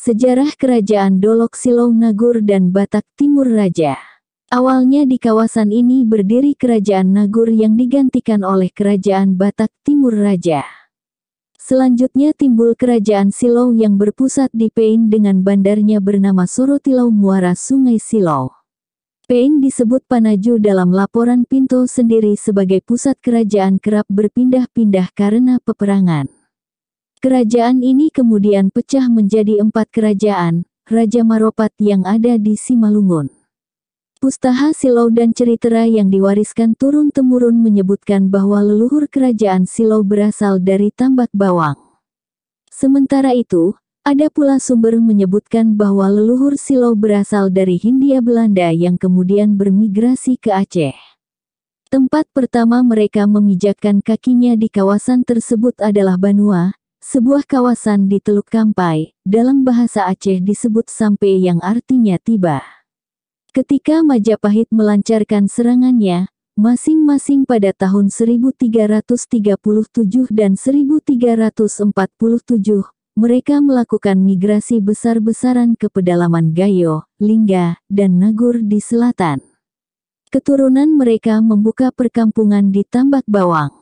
Sejarah Kerajaan Dolok Silong Nagur dan Batak Timur Raja Awalnya di kawasan ini berdiri Kerajaan Nagur yang digantikan oleh Kerajaan Batak Timur Raja. Selanjutnya timbul Kerajaan Silau yang berpusat di Pein dengan bandarnya bernama Sorotilau Muara Sungai Silau. Pein disebut Panaju dalam laporan Pinto sendiri sebagai pusat kerajaan kerap berpindah-pindah karena peperangan. Kerajaan ini kemudian pecah menjadi empat kerajaan, Raja Maropat yang ada di Simalungun. Pustaha Silau dan Ceritera yang diwariskan turun-temurun menyebutkan bahwa leluhur kerajaan Silau berasal dari tambak bawang. Sementara itu, ada pula sumber menyebutkan bahwa leluhur Silau berasal dari Hindia Belanda yang kemudian bermigrasi ke Aceh. Tempat pertama mereka memijakkan kakinya di kawasan tersebut adalah Banua, sebuah kawasan di Teluk Kampai, dalam bahasa Aceh disebut Sampai yang artinya tiba. Ketika Majapahit melancarkan serangannya, masing-masing pada tahun 1337 dan 1347, mereka melakukan migrasi besar-besaran ke pedalaman Gayo, Lingga, dan Nagur di selatan. Keturunan mereka membuka perkampungan di Tambak Bawang.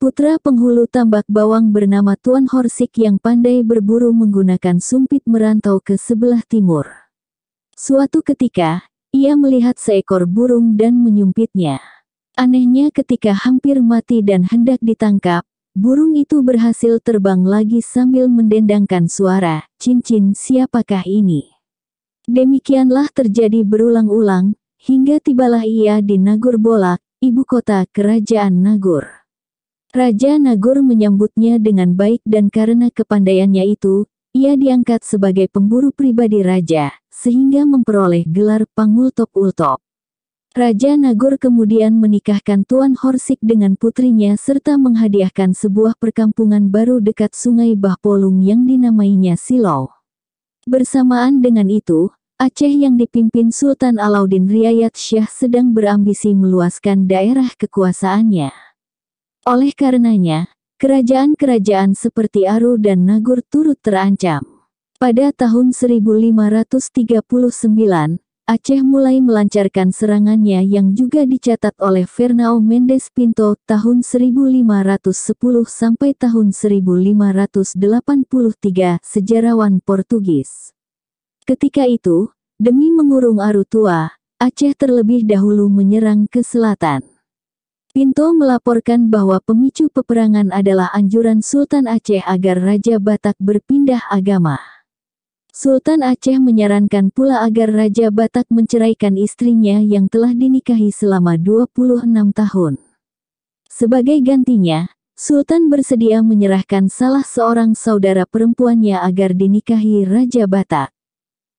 Putra penghulu tambak bawang bernama Tuan Horsik yang pandai berburu menggunakan sumpit merantau ke sebelah timur. Suatu ketika, ia melihat seekor burung dan menyumpitnya. Anehnya ketika hampir mati dan hendak ditangkap, burung itu berhasil terbang lagi sambil mendendangkan suara, cincin siapakah ini? Demikianlah terjadi berulang-ulang, hingga tibalah ia di Nagur Bolak, ibu kota kerajaan Nagur. Raja Nagur menyambutnya dengan baik dan karena kepandaiannya itu, ia diangkat sebagai pemburu pribadi raja, sehingga memperoleh gelar Pangultop Ultop. Raja Nagur kemudian menikahkan Tuan Horsik dengan putrinya serta menghadiahkan sebuah perkampungan baru dekat sungai Bahpolung yang dinamainya Silau. Bersamaan dengan itu, Aceh yang dipimpin Sultan Alauddin Riayat Syah sedang berambisi meluaskan daerah kekuasaannya. Oleh karenanya, kerajaan-kerajaan seperti Aru dan Nagur turut terancam. Pada tahun 1539, Aceh mulai melancarkan serangannya yang juga dicatat oleh Fernao Mendes Pinto tahun 1510 sampai tahun 1583 sejarawan Portugis. Ketika itu, demi mengurung Aru tua, Aceh terlebih dahulu menyerang ke selatan. Pinto melaporkan bahwa pemicu peperangan adalah anjuran Sultan Aceh agar Raja Batak berpindah agama. Sultan Aceh menyarankan pula agar Raja Batak menceraikan istrinya yang telah dinikahi selama 26 tahun. Sebagai gantinya, Sultan bersedia menyerahkan salah seorang saudara perempuannya agar dinikahi Raja Batak.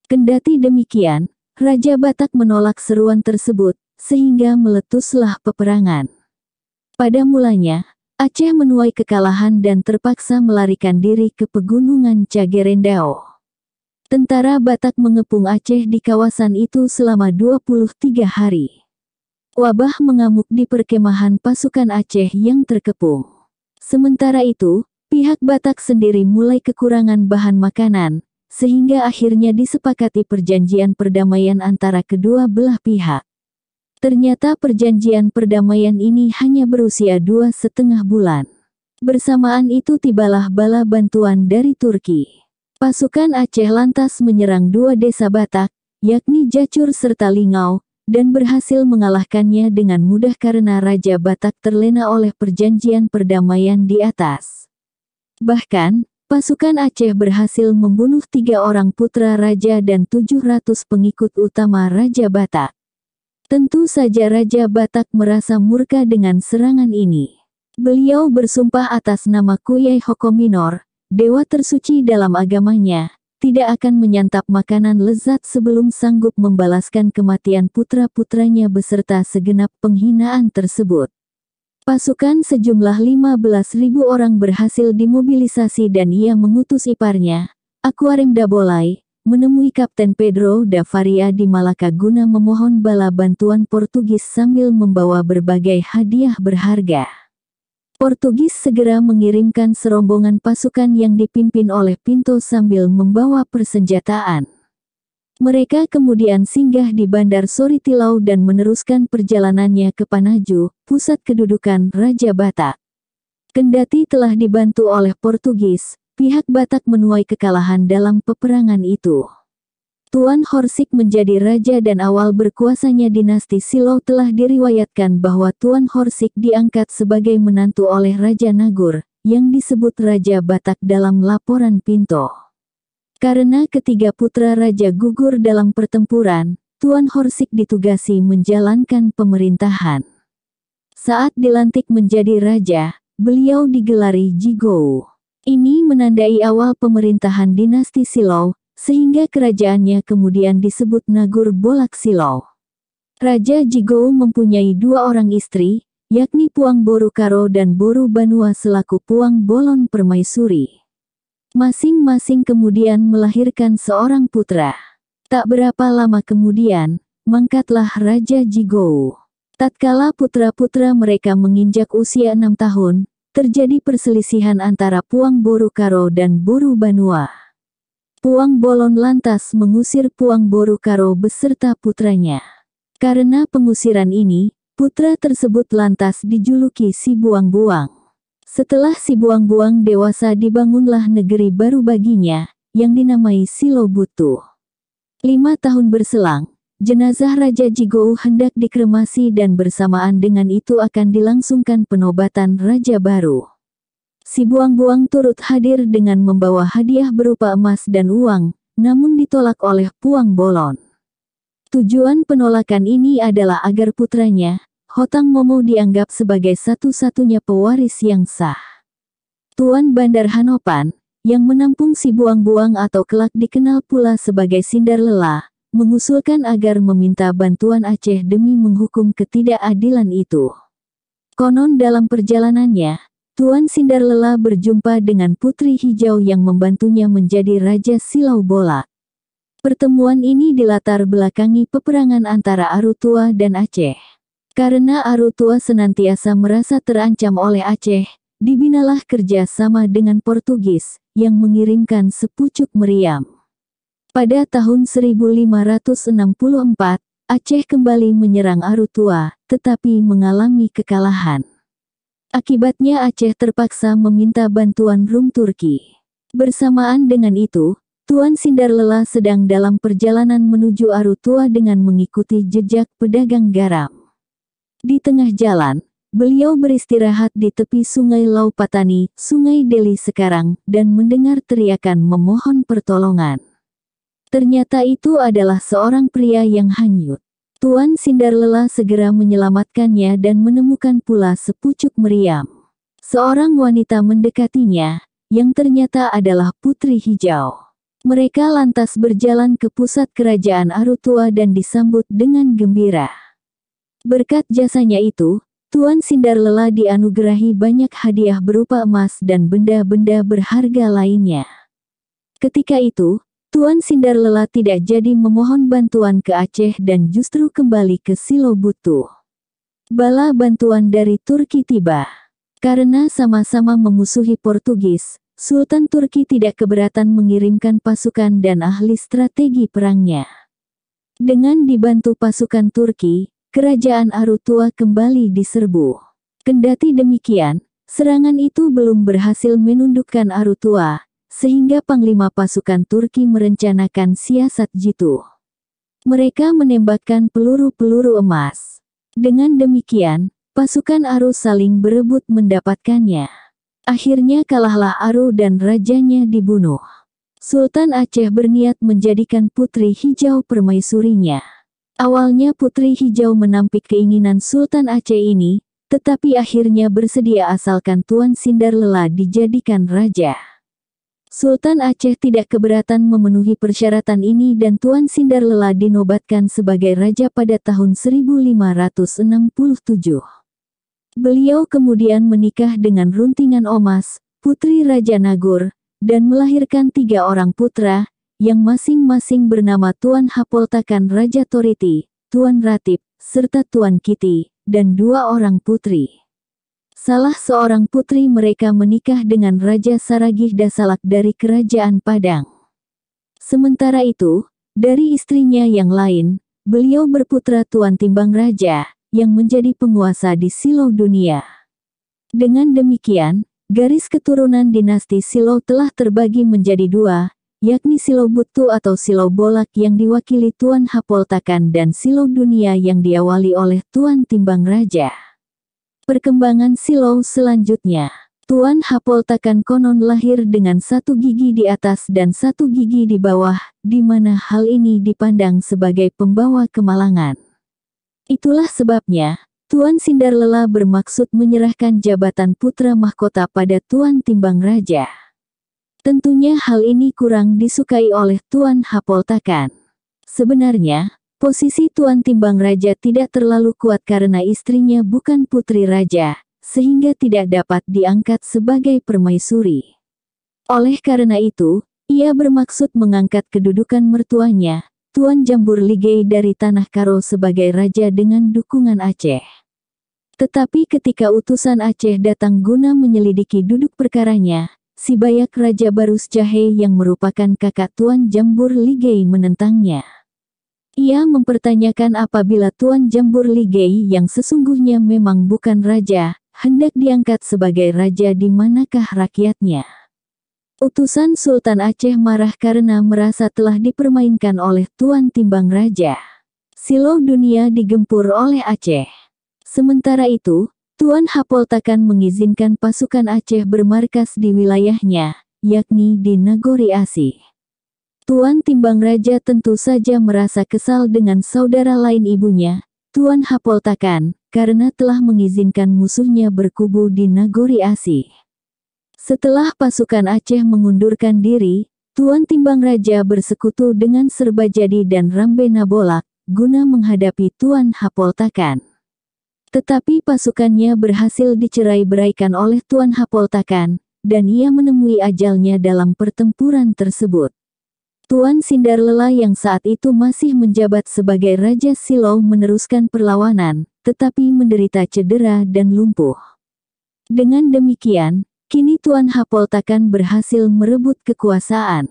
Kendati demikian, Raja Batak menolak seruan tersebut, sehingga meletuslah peperangan. Pada mulanya, Aceh menuai kekalahan dan terpaksa melarikan diri ke pegunungan Cagerendao. Tentara Batak mengepung Aceh di kawasan itu selama 23 hari. Wabah mengamuk di perkemahan pasukan Aceh yang terkepung. Sementara itu, pihak Batak sendiri mulai kekurangan bahan makanan, sehingga akhirnya disepakati perjanjian perdamaian antara kedua belah pihak. Ternyata perjanjian perdamaian ini hanya berusia dua setengah bulan. Bersamaan itu tibalah bala bantuan dari Turki. Pasukan Aceh lantas menyerang dua desa Batak, yakni Jacur serta Lingau, dan berhasil mengalahkannya dengan mudah karena Raja Batak terlena oleh perjanjian perdamaian di atas. Bahkan, pasukan Aceh berhasil membunuh tiga orang putra raja dan 700 pengikut utama Raja Batak. Tentu saja Raja Batak merasa murka dengan serangan ini. Beliau bersumpah atas nama Kuyai Hokominor, dewa tersuci dalam agamanya, tidak akan menyantap makanan lezat sebelum sanggup membalaskan kematian putra-putranya beserta segenap penghinaan tersebut. Pasukan sejumlah 15.000 orang berhasil dimobilisasi dan ia mengutus iparnya, Akuarim Dabolai, menemui Kapten Pedro da Faria di Malaka guna memohon bala bantuan Portugis sambil membawa berbagai hadiah berharga. Portugis segera mengirimkan serombongan pasukan yang dipimpin oleh Pinto sambil membawa persenjataan. Mereka kemudian singgah di Bandar Soritilau dan meneruskan perjalanannya ke Panaju, pusat kedudukan Raja Batak. Kendati telah dibantu oleh Portugis, Pihak Batak menuai kekalahan dalam peperangan itu. Tuan Horsik menjadi raja dan awal berkuasanya dinasti Silo telah diriwayatkan bahwa Tuan Horsik diangkat sebagai menantu oleh Raja Nagur, yang disebut Raja Batak dalam laporan Pinto. Karena ketiga putra raja gugur dalam pertempuran, Tuan Horsik ditugasi menjalankan pemerintahan. Saat dilantik menjadi raja, beliau digelari Jigou. Ini menandai awal pemerintahan dinasti Silau, sehingga kerajaannya kemudian disebut Nagur Bolak Silau. Raja Jigo mempunyai dua orang istri, yakni Puang Boru Karo dan Boru Banua selaku Puang Bolon Permaisuri. Masing-masing kemudian melahirkan seorang putra. Tak berapa lama kemudian, mangkatlah Raja Jigo. Tatkala putra-putra mereka menginjak usia enam tahun, terjadi perselisihan antara Puang Borukaro dan Boru Banua. Puang Bolon lantas mengusir Puang Borukaro beserta putranya. Karena pengusiran ini, putra tersebut lantas dijuluki si Buang-Buang. Setelah si Buang-Buang dewasa dibangunlah negeri baru baginya, yang dinamai Silobutu. Lima tahun berselang, Jenazah Raja Jigou hendak dikremasi dan bersamaan dengan itu akan dilangsungkan penobatan Raja baru. Si buang-buang turut hadir dengan membawa hadiah berupa emas dan uang, namun ditolak oleh Puang Bolon. Tujuan penolakan ini adalah agar putranya, Hotang Momo dianggap sebagai satu-satunya pewaris yang sah. Tuan Bandar Hanopan, yang menampung si buang-buang atau kelak dikenal pula sebagai lelah, mengusulkan agar meminta bantuan Aceh demi menghukum ketidakadilan itu. Konon dalam perjalanannya, Tuan Sindar lelah berjumpa dengan Putri Hijau yang membantunya menjadi Raja Silau Bola. Pertemuan ini dilatar belakangi peperangan antara Arutua dan Aceh. Karena Arutua senantiasa merasa terancam oleh Aceh, dibinalah kerja sama dengan Portugis, yang mengirimkan sepucuk meriam. Pada tahun 1564, Aceh kembali menyerang Arutua, tetapi mengalami kekalahan. Akibatnya Aceh terpaksa meminta bantuan Rum Turki. Bersamaan dengan itu, Tuan Sindarlela sedang dalam perjalanan menuju Arutua dengan mengikuti jejak pedagang garam. Di tengah jalan, beliau beristirahat di tepi sungai Laupatani, sungai Deli sekarang, dan mendengar teriakan memohon pertolongan. Ternyata itu adalah seorang pria yang hanyut. Tuan Sindarlela segera menyelamatkannya dan menemukan pula sepucuk meriam. Seorang wanita mendekatinya, yang ternyata adalah Putri Hijau. Mereka lantas berjalan ke pusat kerajaan Arutua dan disambut dengan gembira. Berkat jasanya itu, Tuan Sindarlela dianugerahi banyak hadiah berupa emas dan benda-benda berharga lainnya. Ketika itu, Tuan Sindar lelah tidak jadi memohon bantuan ke Aceh dan justru kembali ke Silo Butuh. Bala bantuan dari Turki tiba. Karena sama-sama memusuhi Portugis, Sultan Turki tidak keberatan mengirimkan pasukan dan ahli strategi perangnya. Dengan dibantu pasukan Turki, kerajaan Arutua kembali diserbu. Kendati demikian, serangan itu belum berhasil menundukkan Arutua, sehingga Panglima pasukan Turki merencanakan siasat jitu. Mereka menembakkan peluru-peluru emas. Dengan demikian, pasukan Aru saling berebut mendapatkannya. Akhirnya kalahlah Aru dan rajanya dibunuh. Sultan Aceh berniat menjadikan Putri Hijau permaisurinya. Awalnya Putri Hijau menampik keinginan Sultan Aceh ini, tetapi akhirnya bersedia asalkan Tuan Sindar Lela dijadikan raja. Sultan Aceh tidak keberatan memenuhi persyaratan ini dan Tuan Sindar lela dinobatkan sebagai raja pada tahun 1567. Beliau kemudian menikah dengan Runtingan Omas, putri Raja Nagur, dan melahirkan tiga orang putra, yang masing-masing bernama Tuan Hapoltakan Raja Toriti, Tuan Ratip, serta Tuan Kiti, dan dua orang putri. Salah seorang putri mereka menikah dengan Raja Saragih Dasalak dari Kerajaan Padang. Sementara itu, dari istrinya yang lain, beliau berputra Tuan Timbang Raja, yang menjadi penguasa di Silo Dunia. Dengan demikian, garis keturunan dinasti Silo telah terbagi menjadi dua, yakni Silo Butu atau Silo Bolak yang diwakili Tuan Hapoltakan dan Silo Dunia yang diawali oleh Tuan Timbang Raja. Perkembangan silau selanjutnya. Tuan Hapoltakan konon lahir dengan satu gigi di atas dan satu gigi di bawah, di mana hal ini dipandang sebagai pembawa kemalangan. Itulah sebabnya, Tuan Sindar Lela bermaksud menyerahkan jabatan putra mahkota pada Tuan Timbang Raja. Tentunya hal ini kurang disukai oleh Tuan Hapoltakan. Sebenarnya, Posisi Tuan Timbang Raja tidak terlalu kuat karena istrinya bukan putri raja, sehingga tidak dapat diangkat sebagai permaisuri. Oleh karena itu, ia bermaksud mengangkat kedudukan mertuanya, Tuan Jambur Ligei dari Tanah Karo sebagai raja dengan dukungan Aceh. Tetapi ketika utusan Aceh datang guna menyelidiki duduk perkaranya, si bayak Raja Barus Jahe yang merupakan kakak Tuan Jambur Ligei menentangnya. Ia mempertanyakan apabila Tuan Jambur Ligei yang sesungguhnya memang bukan raja, hendak diangkat sebagai raja di manakah rakyatnya. Utusan Sultan Aceh marah karena merasa telah dipermainkan oleh Tuan Timbang Raja. Silau dunia digempur oleh Aceh. Sementara itu, Tuan Hapoltakan mengizinkan pasukan Aceh bermarkas di wilayahnya, yakni di Nagori Asih. Tuan Timbang Raja tentu saja merasa kesal dengan saudara lain ibunya, Tuan Hapoltakan, karena telah mengizinkan musuhnya berkubu di Nagori Asih. Setelah pasukan Aceh mengundurkan diri, Tuan Timbang Raja bersekutu dengan Serba Jadi dan Rambe Nabolak, guna menghadapi Tuan Hapoltakan. Tetapi pasukannya berhasil dicerai-beraikan oleh Tuan Hapoltakan, dan ia menemui ajalnya dalam pertempuran tersebut. Tuan Sindar Sindarlela yang saat itu masih menjabat sebagai Raja Silau meneruskan perlawanan, tetapi menderita cedera dan lumpuh. Dengan demikian, kini Tuan Hapoltakan berhasil merebut kekuasaan.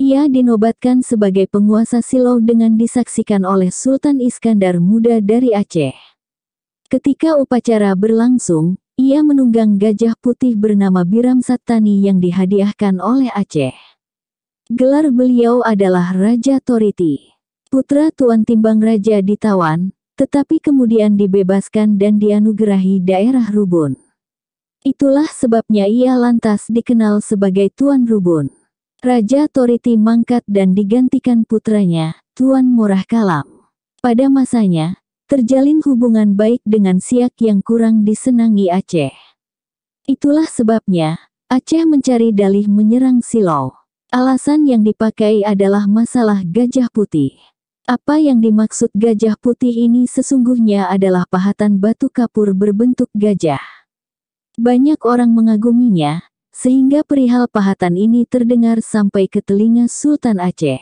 Ia dinobatkan sebagai penguasa Silau dengan disaksikan oleh Sultan Iskandar Muda dari Aceh. Ketika upacara berlangsung, ia menunggang gajah putih bernama Biram Satani yang dihadiahkan oleh Aceh. Gelar beliau adalah Raja Toriti. Putra Tuan Timbang Raja ditawan, tetapi kemudian dibebaskan dan dianugerahi daerah Rubun. Itulah sebabnya ia lantas dikenal sebagai Tuan Rubun. Raja Toriti mangkat dan digantikan putranya, Tuan Murah Kalam. Pada masanya, terjalin hubungan baik dengan Siak yang kurang disenangi Aceh. Itulah sebabnya, Aceh mencari dalih menyerang Silau. Alasan yang dipakai adalah masalah gajah putih. Apa yang dimaksud gajah putih ini sesungguhnya adalah pahatan batu kapur berbentuk gajah. Banyak orang mengaguminya, sehingga perihal pahatan ini terdengar sampai ke telinga Sultan Aceh.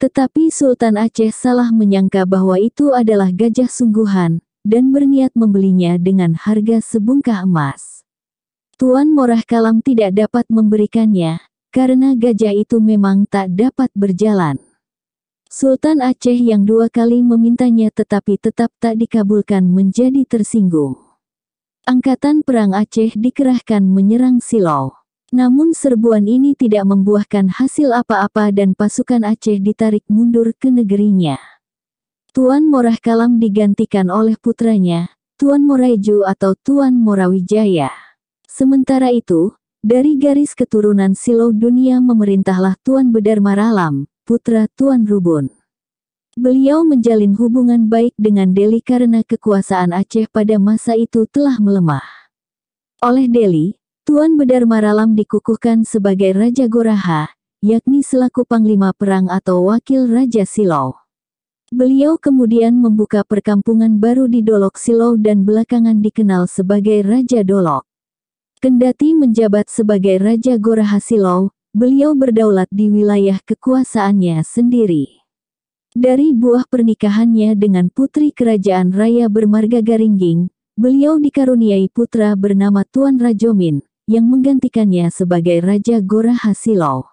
Tetapi Sultan Aceh salah menyangka bahwa itu adalah gajah sungguhan, dan berniat membelinya dengan harga sebungkah emas. Tuan Morah Kalam tidak dapat memberikannya, karena gajah itu memang tak dapat berjalan. Sultan Aceh yang dua kali memintanya tetapi tetap tak dikabulkan menjadi tersinggung. Angkatan Perang Aceh dikerahkan menyerang Silau. Namun serbuan ini tidak membuahkan hasil apa-apa dan pasukan Aceh ditarik mundur ke negerinya. Tuan Morah Kalam digantikan oleh putranya, Tuan Moraiju atau Tuan Morawijaya. Sementara itu, dari garis keturunan Silo dunia memerintahlah Tuan Bedar Maralam, putra Tuan Rubun. Beliau menjalin hubungan baik dengan Delhi karena kekuasaan Aceh pada masa itu telah melemah. Oleh Delhi, Tuan Bedar Maralam dikukuhkan sebagai Raja Goraha, yakni selaku Panglima Perang atau Wakil Raja Silau. Beliau kemudian membuka perkampungan baru di Dolok Silau dan belakangan dikenal sebagai Raja Dolok. Kendati menjabat sebagai Raja Gorahasilau, beliau berdaulat di wilayah kekuasaannya sendiri. Dari buah pernikahannya dengan putri kerajaan Raya Bermarga Garingging, beliau dikaruniai putra bernama Tuan Rajomin, yang menggantikannya sebagai Raja Gorahasilau.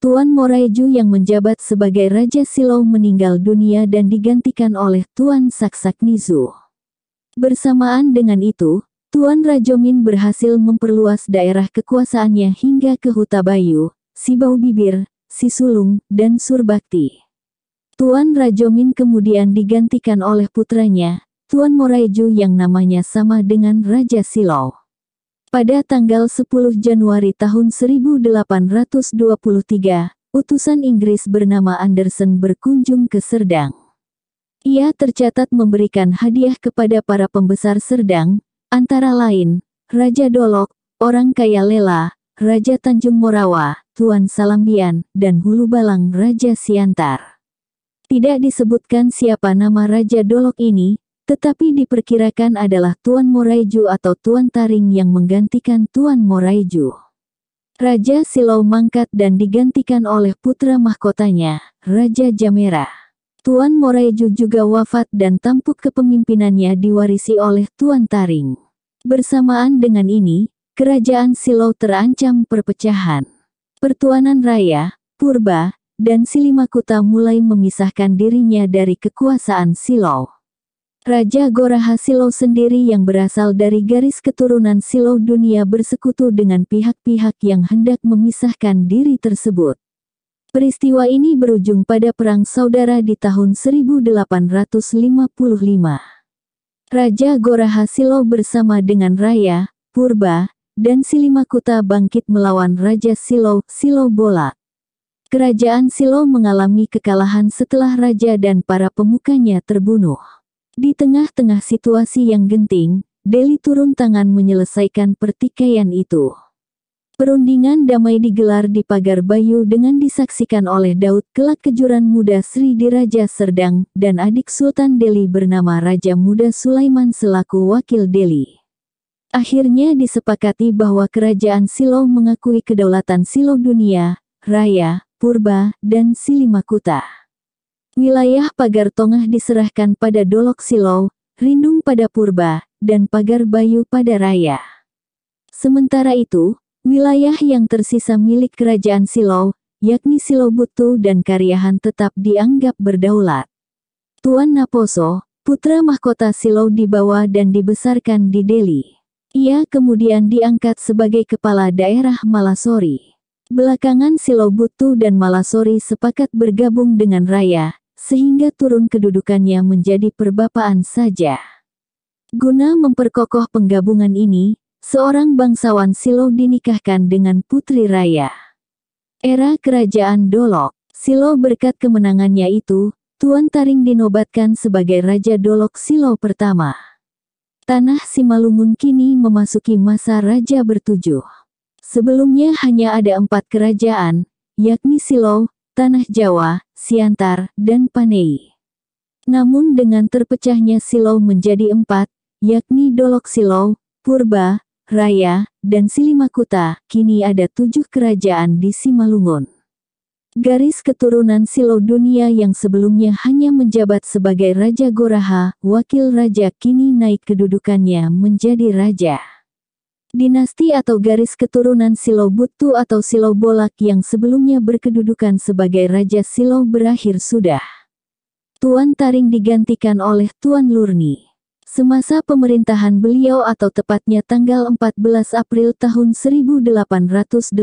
Tuan Moraeju yang menjabat sebagai Raja Silau meninggal dunia dan digantikan oleh Tuan Saksak Nizu. Bersamaan dengan itu, Tuan Rajomin berhasil memperluas daerah kekuasaannya hingga ke Huta Bayu, Sibau Bibir, Sisulung, dan Surbakti. Tuan Rajomin kemudian digantikan oleh putranya, Tuan Moraiju yang namanya sama dengan Raja Silau. Pada tanggal 10 Januari tahun 1823, utusan Inggris bernama Anderson berkunjung ke Serdang. Ia tercatat memberikan hadiah kepada para pembesar Serdang, Antara lain, Raja Dolok, Orang Kaya Lela, Raja Tanjung Morawa, Tuan Salambian, dan Hulu Balang Raja Siantar. Tidak disebutkan siapa nama Raja Dolok ini, tetapi diperkirakan adalah Tuan Moraiju atau Tuan Taring yang menggantikan Tuan Moraiju. Raja Silau mangkat dan digantikan oleh putra mahkotanya, Raja Jamera. Tuan Moreju juga wafat dan tampuk kepemimpinannya diwarisi oleh Tuan Taring. Bersamaan dengan ini, kerajaan Silau terancam perpecahan. Pertuanan Raya, Purba, dan Silimakuta mulai memisahkan dirinya dari kekuasaan Silau. Raja Goraha Silau sendiri yang berasal dari garis keturunan Silau dunia bersekutu dengan pihak-pihak yang hendak memisahkan diri tersebut. Peristiwa ini berujung pada Perang Saudara di tahun 1855. Raja Gorahasilo bersama dengan Raya, Purba, dan Silimakuta bangkit melawan Raja Silo, Silo Bola. Kerajaan Silo mengalami kekalahan setelah raja dan para pemukanya terbunuh. Di tengah-tengah situasi yang genting, Deli turun tangan menyelesaikan pertikaian itu. Perundingan damai digelar di Pagar Bayu dengan disaksikan oleh Daud Kelak Kejuran Muda Sri Diraja Serdang dan adik Sultan Delhi bernama Raja Muda Sulaiman selaku wakil Delhi. Akhirnya disepakati bahwa kerajaan Silo mengakui kedaulatan Silo Dunia, Raya, Purba, dan Silimakuta. Wilayah Pagar Tongah diserahkan pada Dolok Silo, Rindung pada Purba, dan Pagar Bayu pada Raya. Sementara itu, Wilayah yang tersisa milik kerajaan Silau, yakni Silau Butu dan Karyahan tetap dianggap berdaulat. Tuan Naposo, putra mahkota Silau dibawa dan dibesarkan di Delhi. Ia kemudian diangkat sebagai kepala daerah Malasori. Belakangan Silau Butu dan Malasori sepakat bergabung dengan Raya, sehingga turun kedudukannya menjadi perbapaan saja. Guna memperkokoh penggabungan ini, seorang bangsawan Silo dinikahkan dengan putri Raya. Era Kerajaan Dolok, Silo berkat kemenangannya itu, Tuan Taring dinobatkan sebagai Raja Dolok Silo pertama. Tanah Simalungun kini memasuki masa Raja bertujuh. Sebelumnya hanya ada empat kerajaan, yakni Silo, Tanah Jawa, Siantar, dan Panei. Namun dengan terpecahnya Silo menjadi empat, yakni Dolok Silo, Purba, Raya, dan Silimakuta, kini ada tujuh kerajaan di Simalungun. Garis keturunan Silo Dunia yang sebelumnya hanya menjabat sebagai Raja Goraha, wakil raja kini naik kedudukannya menjadi raja. Dinasti atau garis keturunan Silo Butu atau Silo Bolak yang sebelumnya berkedudukan sebagai Raja Silo berakhir sudah. Tuan Taring digantikan oleh Tuan Lurni. Semasa pemerintahan beliau atau tepatnya tanggal 14 April tahun 1887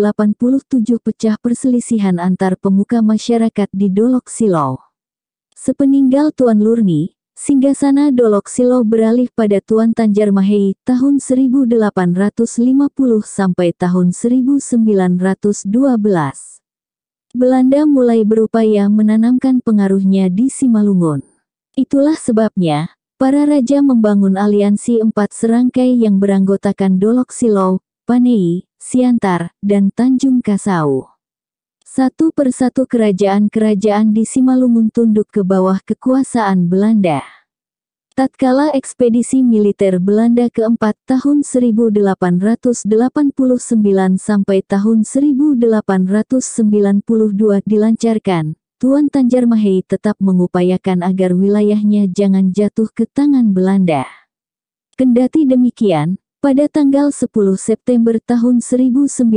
pecah perselisihan antar pemuka masyarakat di Dolok Silo. Sepeninggal Tuan Lurni, Singgasana Dolok Silo beralih pada Tuan Tanjar Mahei tahun 1850 sampai tahun 1912. Belanda mulai berupaya menanamkan pengaruhnya di Simalungun. Itulah sebabnya, Para raja membangun aliansi empat serangkai yang beranggotakan Dolok Silau, Panei, Siantar, dan Tanjung Kasau. Satu persatu kerajaan-kerajaan di Simalungun tunduk ke bawah kekuasaan Belanda. Tatkala ekspedisi militer Belanda keempat tahun 1889 sampai tahun 1892 dilancarkan, Tuan Tanjar Tanjarmahe tetap mengupayakan agar wilayahnya jangan jatuh ke tangan Belanda. Kendati demikian, pada tanggal 10 September tahun 1907,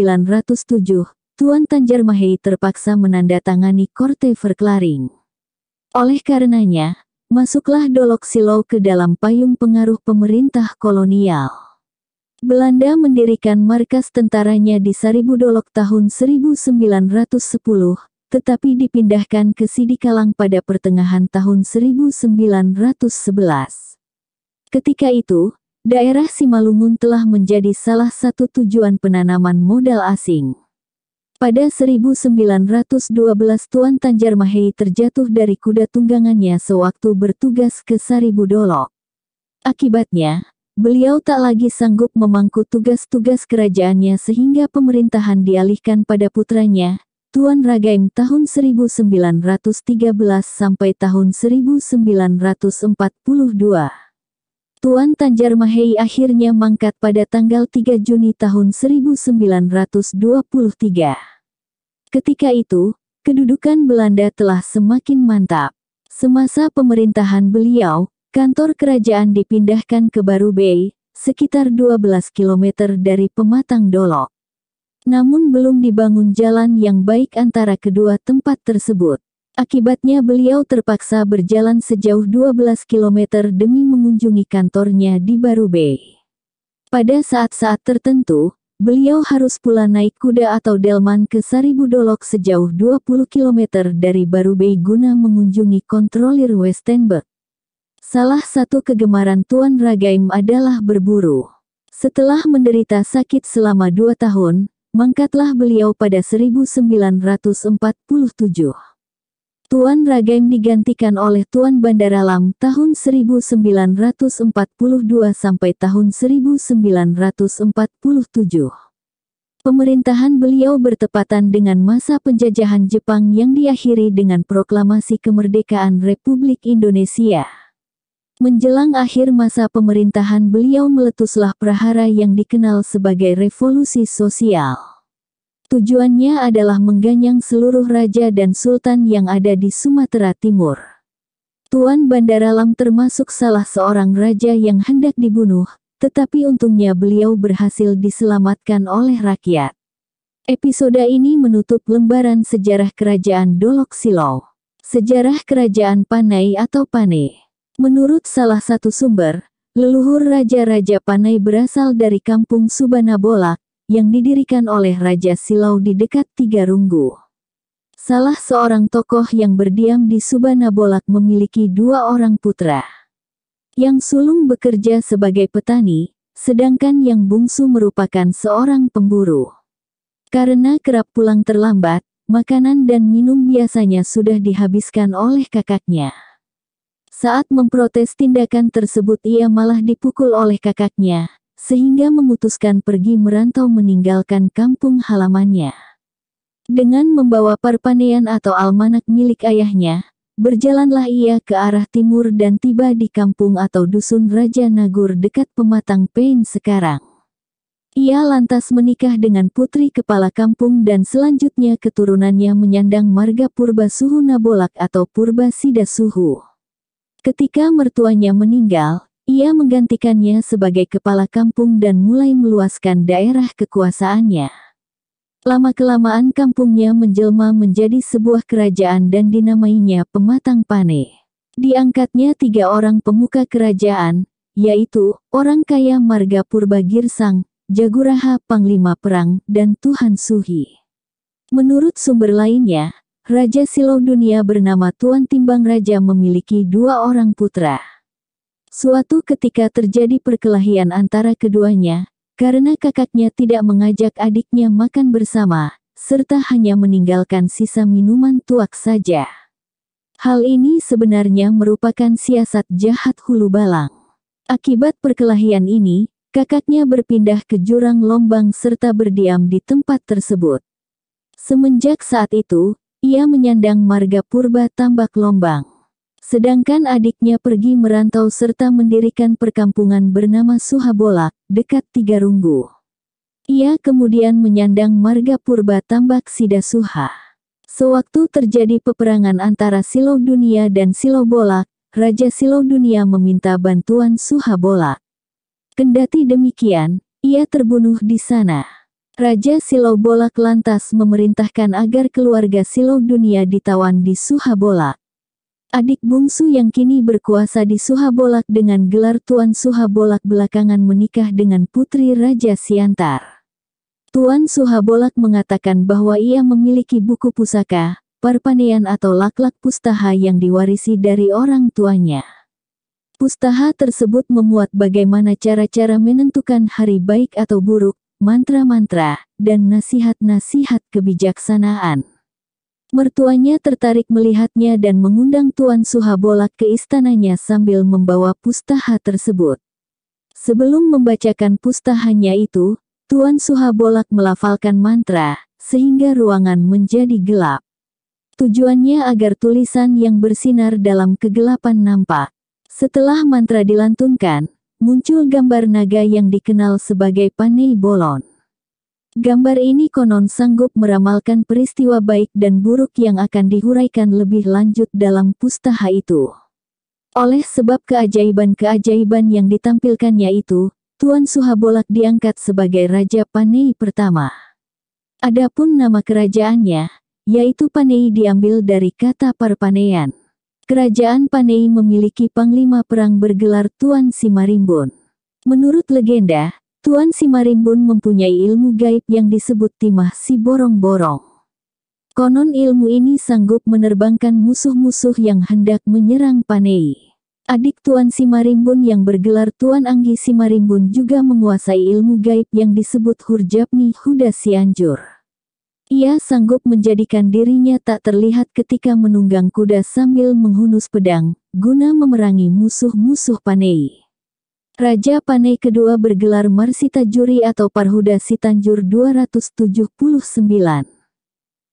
Tuan Tanjar Tanjarmahe terpaksa menandatangani Korte Verklaring. Oleh karenanya, masuklah Dolok Silau ke dalam payung pengaruh pemerintah kolonial. Belanda mendirikan markas tentaranya di Saribu Dolok tahun 1910 tetapi dipindahkan ke Sidikalang pada pertengahan tahun 1911. Ketika itu, daerah Simalungun telah menjadi salah satu tujuan penanaman modal asing. Pada 1912 Tuan Tanjar Mahei terjatuh dari kuda tunggangannya sewaktu bertugas ke Saribu Dolok. Akibatnya, beliau tak lagi sanggup memangku tugas-tugas kerajaannya sehingga pemerintahan dialihkan pada putranya, Tuan Ragaim tahun 1913 sampai tahun 1942. Tuan Tanjar Mahei akhirnya mangkat pada tanggal 3 Juni tahun 1923. Ketika itu, kedudukan Belanda telah semakin mantap. Semasa pemerintahan beliau, kantor kerajaan dipindahkan ke Baru Bay, sekitar 12 km dari Pematang Dolok. Namun belum dibangun jalan yang baik antara kedua tempat tersebut. Akibatnya beliau terpaksa berjalan sejauh 12 km demi mengunjungi kantornya di Baru Bay. Pada saat-saat tertentu, beliau harus pula naik kuda atau delman ke Saribu Dolok sejauh 20 km dari Baru Bay guna mengunjungi kontrolir Westenberg. Salah satu kegemaran Tuan Ragaim adalah berburu. Setelah menderita sakit selama dua tahun, Mangkatlah beliau pada 1947. Tuan Ragaim digantikan oleh Tuan Bandara Lam tahun 1942 sampai tahun 1947. Pemerintahan beliau bertepatan dengan masa penjajahan Jepang yang diakhiri dengan proklamasi kemerdekaan Republik Indonesia. Menjelang akhir masa pemerintahan beliau meletuslah prahara yang dikenal sebagai revolusi sosial. Tujuannya adalah mengganyang seluruh raja dan sultan yang ada di Sumatera Timur. Tuan Bandaralam termasuk salah seorang raja yang hendak dibunuh, tetapi untungnya beliau berhasil diselamatkan oleh rakyat. Episode ini menutup lembaran sejarah kerajaan Dolok Silau. Sejarah kerajaan Panai atau Pane. Menurut salah satu sumber, leluhur Raja-Raja Panai berasal dari kampung Subanabolak, yang didirikan oleh Raja Silau di dekat Tiga Runggu. Salah seorang tokoh yang berdiam di Subanabolak memiliki dua orang putra. Yang sulung bekerja sebagai petani, sedangkan yang bungsu merupakan seorang pemburu. Karena kerap pulang terlambat, makanan dan minum biasanya sudah dihabiskan oleh kakaknya. Saat memprotes tindakan tersebut ia malah dipukul oleh kakaknya, sehingga memutuskan pergi merantau meninggalkan kampung halamannya. Dengan membawa perpanean atau almanak milik ayahnya, berjalanlah ia ke arah timur dan tiba di kampung atau dusun Raja Nagur dekat pematang Pain sekarang. Ia lantas menikah dengan putri kepala kampung dan selanjutnya keturunannya menyandang marga Purba Suhu Nabolak atau Purba Sida Suhu. Ketika mertuanya meninggal, ia menggantikannya sebagai kepala kampung dan mulai meluaskan daerah kekuasaannya. Lama-kelamaan kampungnya menjelma menjadi sebuah kerajaan dan dinamainya Pematang Pane. Diangkatnya tiga orang pemuka kerajaan, yaitu orang kaya Marga Purba Girsang, Jaguraha Panglima Perang, dan Tuhan Suhi. Menurut sumber lainnya, Raja Silau Dunia bernama Tuan Timbang Raja memiliki dua orang putra. Suatu ketika terjadi perkelahian antara keduanya, karena kakaknya tidak mengajak adiknya makan bersama, serta hanya meninggalkan sisa minuman tuak saja. Hal ini sebenarnya merupakan siasat jahat hulu balang. Akibat perkelahian ini, kakaknya berpindah ke jurang lombang serta berdiam di tempat tersebut. Semenjak saat itu, ia menyandang marga purba tambak lombang. Sedangkan adiknya pergi merantau serta mendirikan perkampungan bernama Suhabola dekat Tiga Runggu. Ia kemudian menyandang marga purba tambak Suha. Sewaktu terjadi peperangan antara Silo Dunia dan Silo Bolak, Raja Silo Dunia meminta bantuan Suhabola. Kendati demikian, ia terbunuh di sana. Raja Silo Bolak lantas memerintahkan agar keluarga Silo dunia ditawan di Suha Bolak. Adik bungsu yang kini berkuasa di Suha Bolak dengan gelar Tuan Suha Bolak belakangan menikah dengan putri Raja Siantar. Tuan Suha Bolak mengatakan bahwa ia memiliki buku pusaka, parpanean atau laklak pustaha yang diwarisi dari orang tuanya. Pustaha tersebut memuat bagaimana cara-cara menentukan hari baik atau buruk, mantra-mantra, dan nasihat-nasihat kebijaksanaan. Mertuanya tertarik melihatnya dan mengundang Tuan Suha bolak ke istananya sambil membawa pustaha tersebut. Sebelum membacakan pustahanya itu, Tuan Suha bolak melafalkan mantra, sehingga ruangan menjadi gelap. Tujuannya agar tulisan yang bersinar dalam kegelapan nampak. Setelah mantra dilantunkan, muncul gambar naga yang dikenal sebagai Panei Bolon. Gambar ini konon sanggup meramalkan peristiwa baik dan buruk yang akan dihuraikan lebih lanjut dalam pustaha itu. Oleh sebab keajaiban-keajaiban yang ditampilkannya itu, Tuan Suhabolak diangkat sebagai Raja Panei pertama. Adapun nama kerajaannya, yaitu Panei diambil dari kata Parpanean. Kerajaan Panei memiliki panglima perang bergelar Tuan Simarimbun. Menurut legenda, Tuan Simarimbun mempunyai ilmu gaib yang disebut timah si borong-borong. Konon ilmu ini sanggup menerbangkan musuh-musuh yang hendak menyerang Panei. Adik Tuan Simarimbun yang bergelar Tuan Anggi Simarimbun juga menguasai ilmu gaib yang disebut Hurjabni Huda Sianjur. Ia sanggup menjadikan dirinya tak terlihat ketika menunggang kuda sambil menghunus pedang, guna memerangi musuh-musuh Panei. Raja Panei kedua bergelar Marsita Juri atau Parhuda Sitanjur 279.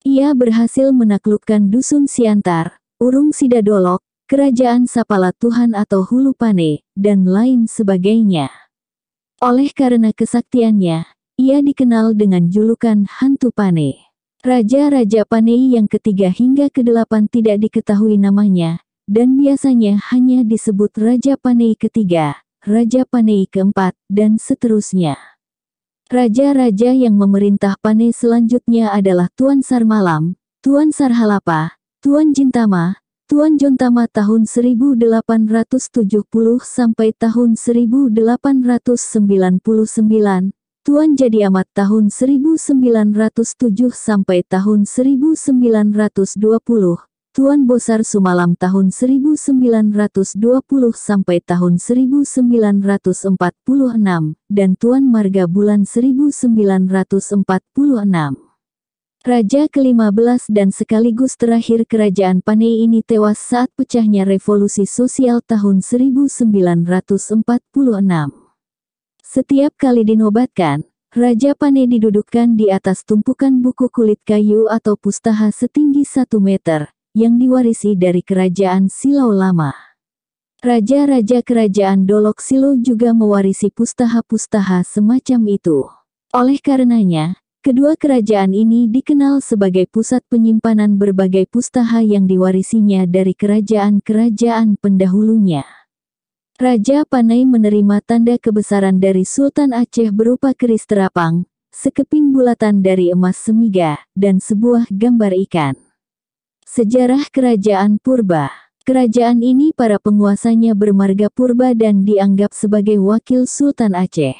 Ia berhasil menaklukkan Dusun Siantar, Urung Sidadolok, Kerajaan Sapala Tuhan atau Hulu Panei, dan lain sebagainya. Oleh karena kesaktiannya, ia dikenal dengan julukan Hantu Panei. Raja-Raja Panei yang ketiga hingga kedelapan tidak diketahui namanya, dan biasanya hanya disebut Raja Panei ketiga, Raja Panei keempat, dan seterusnya. Raja-raja yang memerintah Panei selanjutnya adalah Tuan Sarmalam, Tuan Sarhalapa, Tuan Jintama, Tuan Jontama tahun 1870 sampai tahun 1899, Tuan jadi amat tahun 1907 sampai tahun 1920, Tuan Bosar Sumalam tahun 1920 sampai tahun 1946, dan Tuan Marga bulan 1946. Raja ke-15 dan sekaligus terakhir kerajaan Panei ini tewas saat pecahnya revolusi sosial tahun 1946. Setiap kali dinobatkan, Raja Pane didudukkan di atas tumpukan buku kulit kayu atau pustaha setinggi satu meter, yang diwarisi dari kerajaan Silau Lama. Raja-raja kerajaan Dolok Silo juga mewarisi pustaha-pustaha semacam itu. Oleh karenanya, kedua kerajaan ini dikenal sebagai pusat penyimpanan berbagai pustaha yang diwarisinya dari kerajaan-kerajaan pendahulunya. Raja Panai menerima tanda kebesaran dari Sultan Aceh berupa keris terapang, sekeping bulatan dari emas semiga, dan sebuah gambar ikan. Sejarah Kerajaan Purba Kerajaan ini para penguasanya bermarga purba dan dianggap sebagai wakil Sultan Aceh.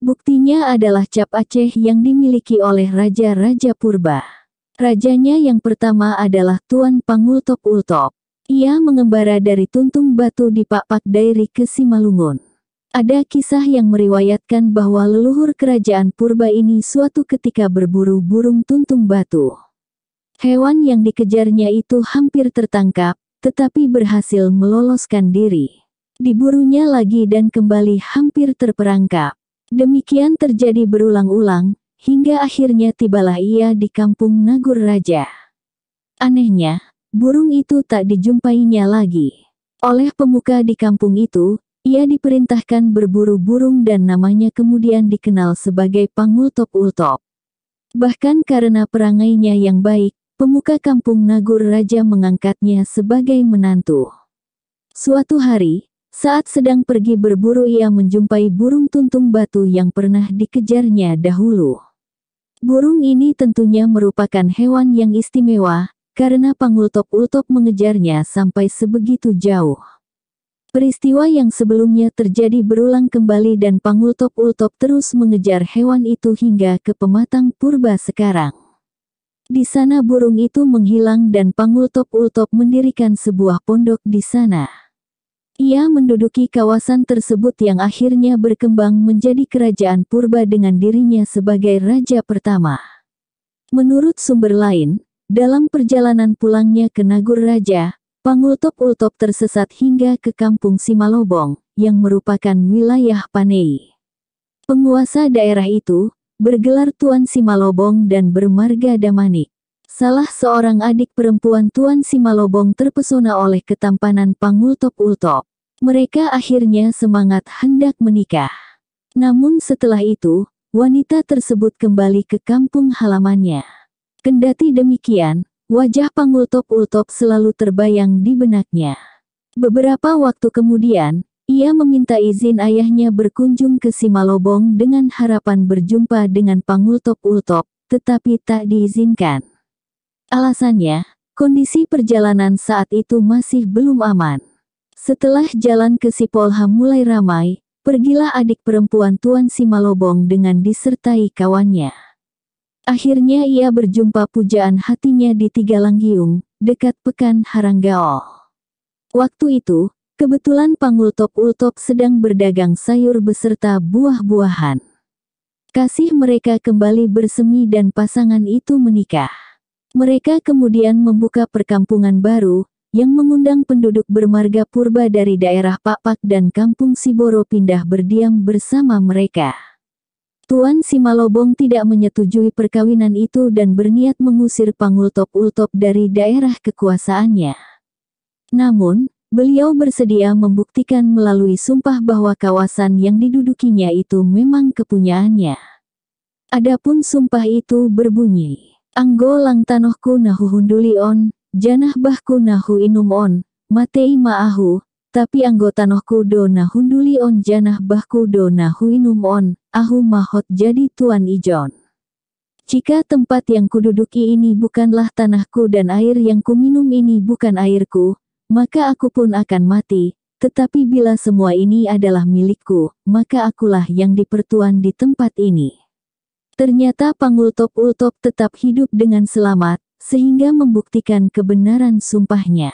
Buktinya adalah cap Aceh yang dimiliki oleh Raja-Raja Purba. Rajanya yang pertama adalah Tuan Pangultop Ultop. Ia mengembara dari Tuntung Batu di Pakpak Dairi ke Simalungun. Ada kisah yang meriwayatkan bahwa leluhur kerajaan purba ini suatu ketika berburu burung tuntung batu. Hewan yang dikejarnya itu hampir tertangkap, tetapi berhasil meloloskan diri. Diburunya lagi dan kembali hampir terperangkap. Demikian terjadi berulang-ulang, hingga akhirnya tibalah ia di kampung Nagur Raja. Anehnya, Burung itu tak dijumpainya lagi. Oleh pemuka di kampung itu, ia diperintahkan berburu burung dan namanya kemudian dikenal sebagai Pangultop Ultop. Bahkan karena perangainya yang baik, pemuka kampung Nagur Raja mengangkatnya sebagai menantu. Suatu hari, saat sedang pergi berburu ia menjumpai burung tuntung batu yang pernah dikejarnya dahulu. Burung ini tentunya merupakan hewan yang istimewa, karena pangultop-ultop mengejarnya sampai sebegitu jauh. Peristiwa yang sebelumnya terjadi berulang kembali dan pangultop-ultop terus mengejar hewan itu hingga ke pematang purba sekarang. Di sana burung itu menghilang dan pangultop-ultop mendirikan sebuah pondok di sana. Ia menduduki kawasan tersebut yang akhirnya berkembang menjadi kerajaan purba dengan dirinya sebagai raja pertama. Menurut sumber lain, dalam perjalanan pulangnya ke Nagur Raja, Pangultop-ultop tersesat hingga ke kampung Simalobong, yang merupakan wilayah Panei. Penguasa daerah itu, bergelar Tuan Simalobong dan bermarga Damanik. Salah seorang adik perempuan Tuan Simalobong terpesona oleh ketampanan Pangultop-ultop. Mereka akhirnya semangat hendak menikah. Namun setelah itu, wanita tersebut kembali ke kampung halamannya. Kendati demikian, wajah Pangultop-Ultop selalu terbayang di benaknya. Beberapa waktu kemudian, ia meminta izin ayahnya berkunjung ke Simalobong dengan harapan berjumpa dengan Pangultop-Ultop, tetapi tak diizinkan. Alasannya, kondisi perjalanan saat itu masih belum aman. Setelah jalan ke Sipolha mulai ramai, pergilah adik perempuan Tuan Simalobong dengan disertai kawannya. Akhirnya ia berjumpa pujaan hatinya di Tiga Langgiung, dekat pekan Haranggaol. Waktu itu, kebetulan Pangultop Ultop sedang berdagang sayur beserta buah-buahan. Kasih mereka kembali bersemi dan pasangan itu menikah. Mereka kemudian membuka perkampungan baru, yang mengundang penduduk bermarga purba dari daerah Pakpak dan Kampung Siboro pindah berdiam bersama mereka. Tuan Simalobong tidak menyetujui perkawinan itu dan berniat mengusir Pangultop-Ultop dari daerah kekuasaannya. Namun, beliau bersedia membuktikan melalui sumpah bahwa kawasan yang didudukinya itu memang kepunyaannya. Adapun sumpah itu berbunyi, Anggo lang tanohku nahu on, janah bahku nahu inum on, matei ma'ahu, tapi anggotanohku do on, janah bahku do nahu on. Ahu Mahot jadi Tuan Ijon. Jika tempat yang kududuki ini bukanlah tanahku dan air yang kuminum ini bukan airku, maka aku pun akan mati, tetapi bila semua ini adalah milikku, maka akulah yang dipertuan di tempat ini. Ternyata Pangultop-Ultop tetap hidup dengan selamat, sehingga membuktikan kebenaran sumpahnya.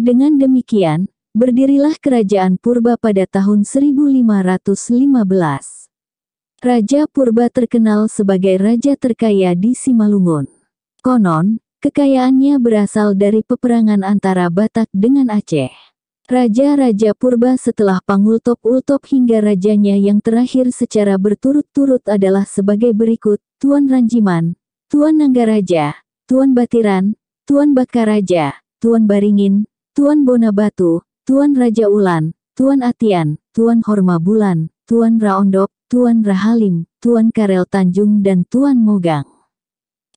Dengan demikian, berdirilah kerajaan Purba pada tahun 1515. Raja Purba terkenal sebagai raja terkaya di Simalungun. Konon, kekayaannya berasal dari peperangan antara Batak dengan Aceh. Raja-raja purba setelah Pangultop-Ultop hingga rajanya yang terakhir secara berturut-turut adalah sebagai berikut, Tuan Ranjiman, Tuan Nanggaraja, Tuan Batiran, Tuan Bakaraja, Tuan Baringin, Tuan Bonabatu, Tuan Raja Ulan, Tuan Atian, Tuan Horma Bulan, Tuan Raondop, Tuan Rahalim, Tuan Karel Tanjung dan Tuan Mogang.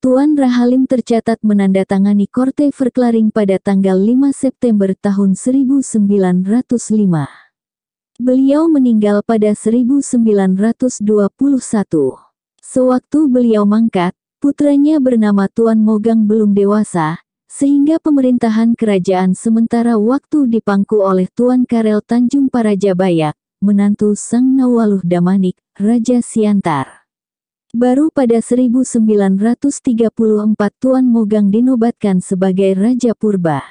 Tuan Rahalim tercatat menandatangani Korte Verklaring pada tanggal 5 September tahun 1905. Beliau meninggal pada 1921. Sewaktu beliau mangkat, putranya bernama Tuan Mogang belum dewasa, sehingga pemerintahan kerajaan sementara waktu dipangku oleh Tuan Karel Tanjung Parajabaya, menantu Sang Nawaluh Damanik, Raja Siantar. Baru pada 1934 Tuan Mogang dinobatkan sebagai Raja Purba.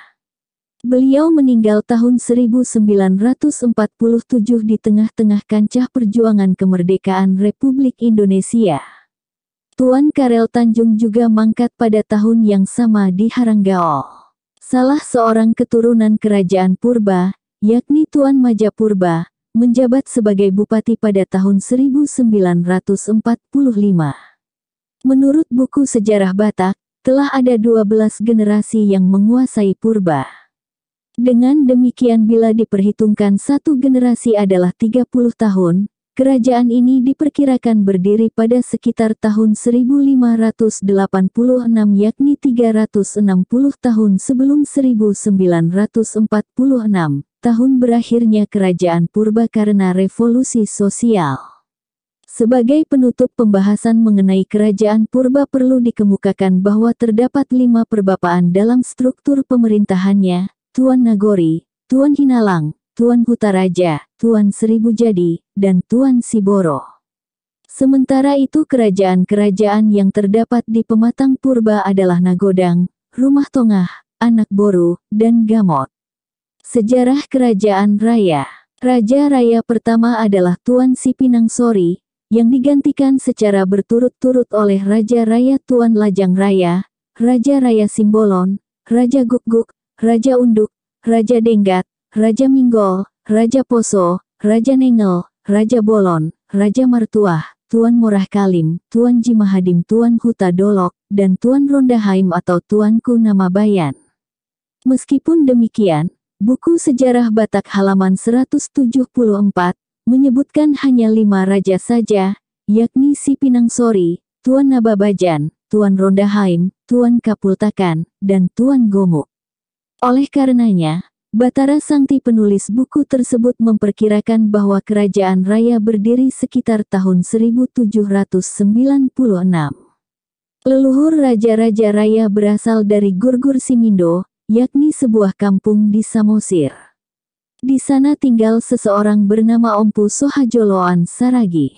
Beliau meninggal tahun 1947 di tengah-tengah kancah perjuangan kemerdekaan Republik Indonesia. Tuan Karel Tanjung juga mangkat pada tahun yang sama di Haranggaol. Salah seorang keturunan kerajaan Purba, yakni Tuan Majapurba, menjabat sebagai bupati pada tahun 1945. Menurut buku sejarah Batak, telah ada 12 generasi yang menguasai purba. Dengan demikian bila diperhitungkan satu generasi adalah 30 tahun, kerajaan ini diperkirakan berdiri pada sekitar tahun 1586 yakni 360 tahun sebelum 1946 tahun berakhirnya kerajaan purba karena revolusi sosial. Sebagai penutup pembahasan mengenai kerajaan purba perlu dikemukakan bahwa terdapat lima perbapaan dalam struktur pemerintahannya, Tuan Nagori, Tuan Hinalang, Tuan Hutaraja, Tuan Seribu Jadi, dan Tuan Siboro. Sementara itu kerajaan-kerajaan yang terdapat di pematang purba adalah Nagodang, Rumah Tongah, Anak Boru, dan Gamot. Sejarah Kerajaan Raya Raja Raya pertama adalah Tuan Sipinang Sori, yang digantikan secara berturut-turut oleh Raja Raya Tuan Lajang Raya, Raja Raya Simbolon, Raja Gukguk, Raja Unduk, Raja Denggat, Raja Minggol, Raja Poso, Raja Nengel, Raja Bolon, Raja Martuah, Tuan Murah Kalim, Tuan Jimahadim Tuan Huta Dolok, dan Tuan Rondahaim atau Tuanku Nama Bayan. Meskipun demikian, Buku Sejarah Batak halaman 174, menyebutkan hanya lima raja saja, yakni Si Sori, Tuan Nababajan, Tuan Rondahaim, Tuan Kapultakan, dan Tuan Gomu. Oleh karenanya, Batara Sangti penulis buku tersebut memperkirakan bahwa kerajaan raya berdiri sekitar tahun 1796. Leluhur raja-raja raya berasal dari Gurgur Simindo, yakni sebuah kampung di Samosir. Di sana tinggal seseorang bernama Ompu Sohajoloan Saragi.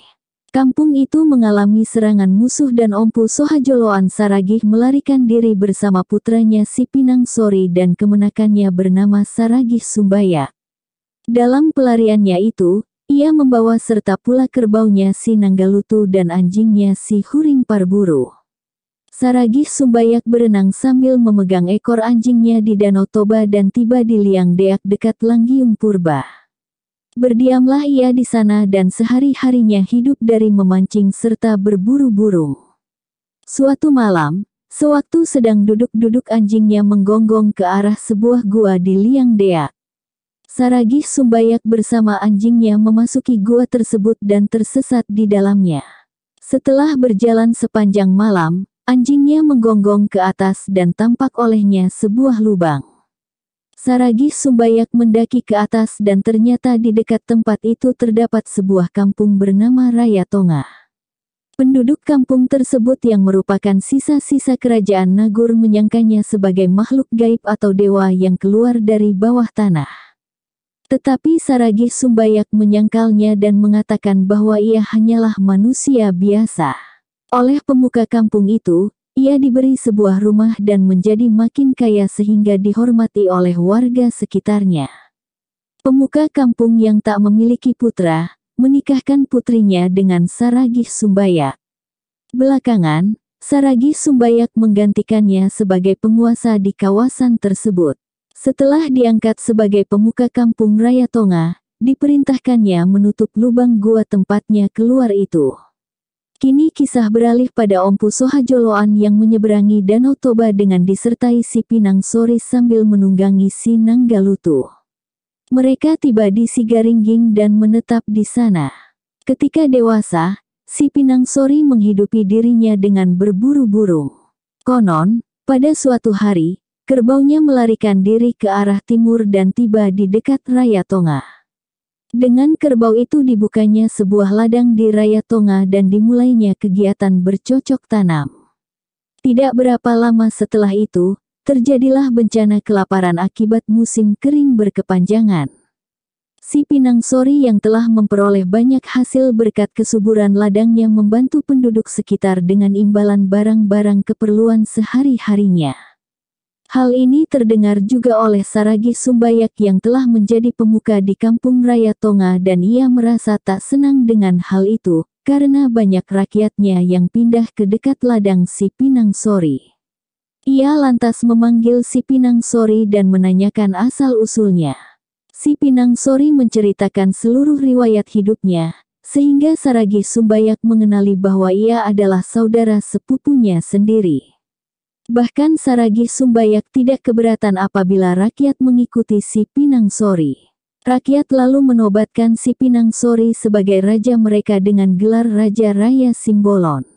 Kampung itu mengalami serangan musuh dan Ompu Sohajoloan Saragi melarikan diri bersama putranya si Pinang Sori dan kemenakannya bernama Saragi Sumbaya. Dalam pelariannya itu, ia membawa serta pula kerbaunya si Nanggalutu dan anjingnya si Huring Parburu. Saragih Sumbayak berenang sambil memegang ekor anjingnya di Danau Toba dan tiba di Liang Deak dekat Langgiung Purba. Berdiamlah ia di sana dan sehari-harinya hidup dari memancing serta berburu burung. Suatu malam, sewaktu sedang duduk-duduk anjingnya menggonggong ke arah sebuah gua di Liang Deak. Saragih Sumbayak bersama anjingnya memasuki gua tersebut dan tersesat di dalamnya. Setelah berjalan sepanjang malam, Anjingnya menggonggong ke atas dan tampak olehnya sebuah lubang. Saragi Sumbayak mendaki ke atas dan ternyata di dekat tempat itu terdapat sebuah kampung bernama Raya Tonga. Penduduk kampung tersebut yang merupakan sisa-sisa kerajaan Nagur menyangkanya sebagai makhluk gaib atau dewa yang keluar dari bawah tanah. Tetapi Saragi Sumbayak menyangkalnya dan mengatakan bahwa ia hanyalah manusia biasa. Oleh pemuka kampung itu, ia diberi sebuah rumah dan menjadi makin kaya sehingga dihormati oleh warga sekitarnya. Pemuka kampung yang tak memiliki putra, menikahkan putrinya dengan Saragih Sumbayak. Belakangan, Saragih Sumbayak menggantikannya sebagai penguasa di kawasan tersebut. Setelah diangkat sebagai pemuka kampung Raya Tonga, diperintahkannya menutup lubang gua tempatnya keluar itu. Kini kisah beralih pada Ompu Sohajoloan yang menyeberangi Danau Toba dengan disertai si Pinang Sori sambil menunggangi si Nanggalutu. Mereka tiba di Sigaringging dan menetap di sana. Ketika dewasa, si Pinang Sori menghidupi dirinya dengan berburu burung. Konon, pada suatu hari, kerbaunya melarikan diri ke arah timur dan tiba di dekat Raya Tonga. Dengan kerbau itu dibukanya sebuah ladang di Raya Tonga dan dimulainya kegiatan bercocok tanam. Tidak berapa lama setelah itu, terjadilah bencana kelaparan akibat musim kering berkepanjangan. Si Pinang Sori yang telah memperoleh banyak hasil berkat kesuburan ladangnya membantu penduduk sekitar dengan imbalan barang-barang keperluan sehari-harinya. Hal ini terdengar juga oleh Saragi Sumbayak yang telah menjadi pemuka di kampung Raya Tonga dan ia merasa tak senang dengan hal itu, karena banyak rakyatnya yang pindah ke dekat ladang si Pinang Sori. Ia lantas memanggil si Pinang Sori dan menanyakan asal-usulnya. Si Pinang Sori menceritakan seluruh riwayat hidupnya, sehingga Saragi Sumbayak mengenali bahwa ia adalah saudara sepupunya sendiri. Bahkan Saragi Sumbayak tidak keberatan apabila rakyat mengikuti si Pinang Sori. Rakyat lalu menobatkan si Pinang Sori sebagai raja mereka dengan gelar Raja Raya Simbolon.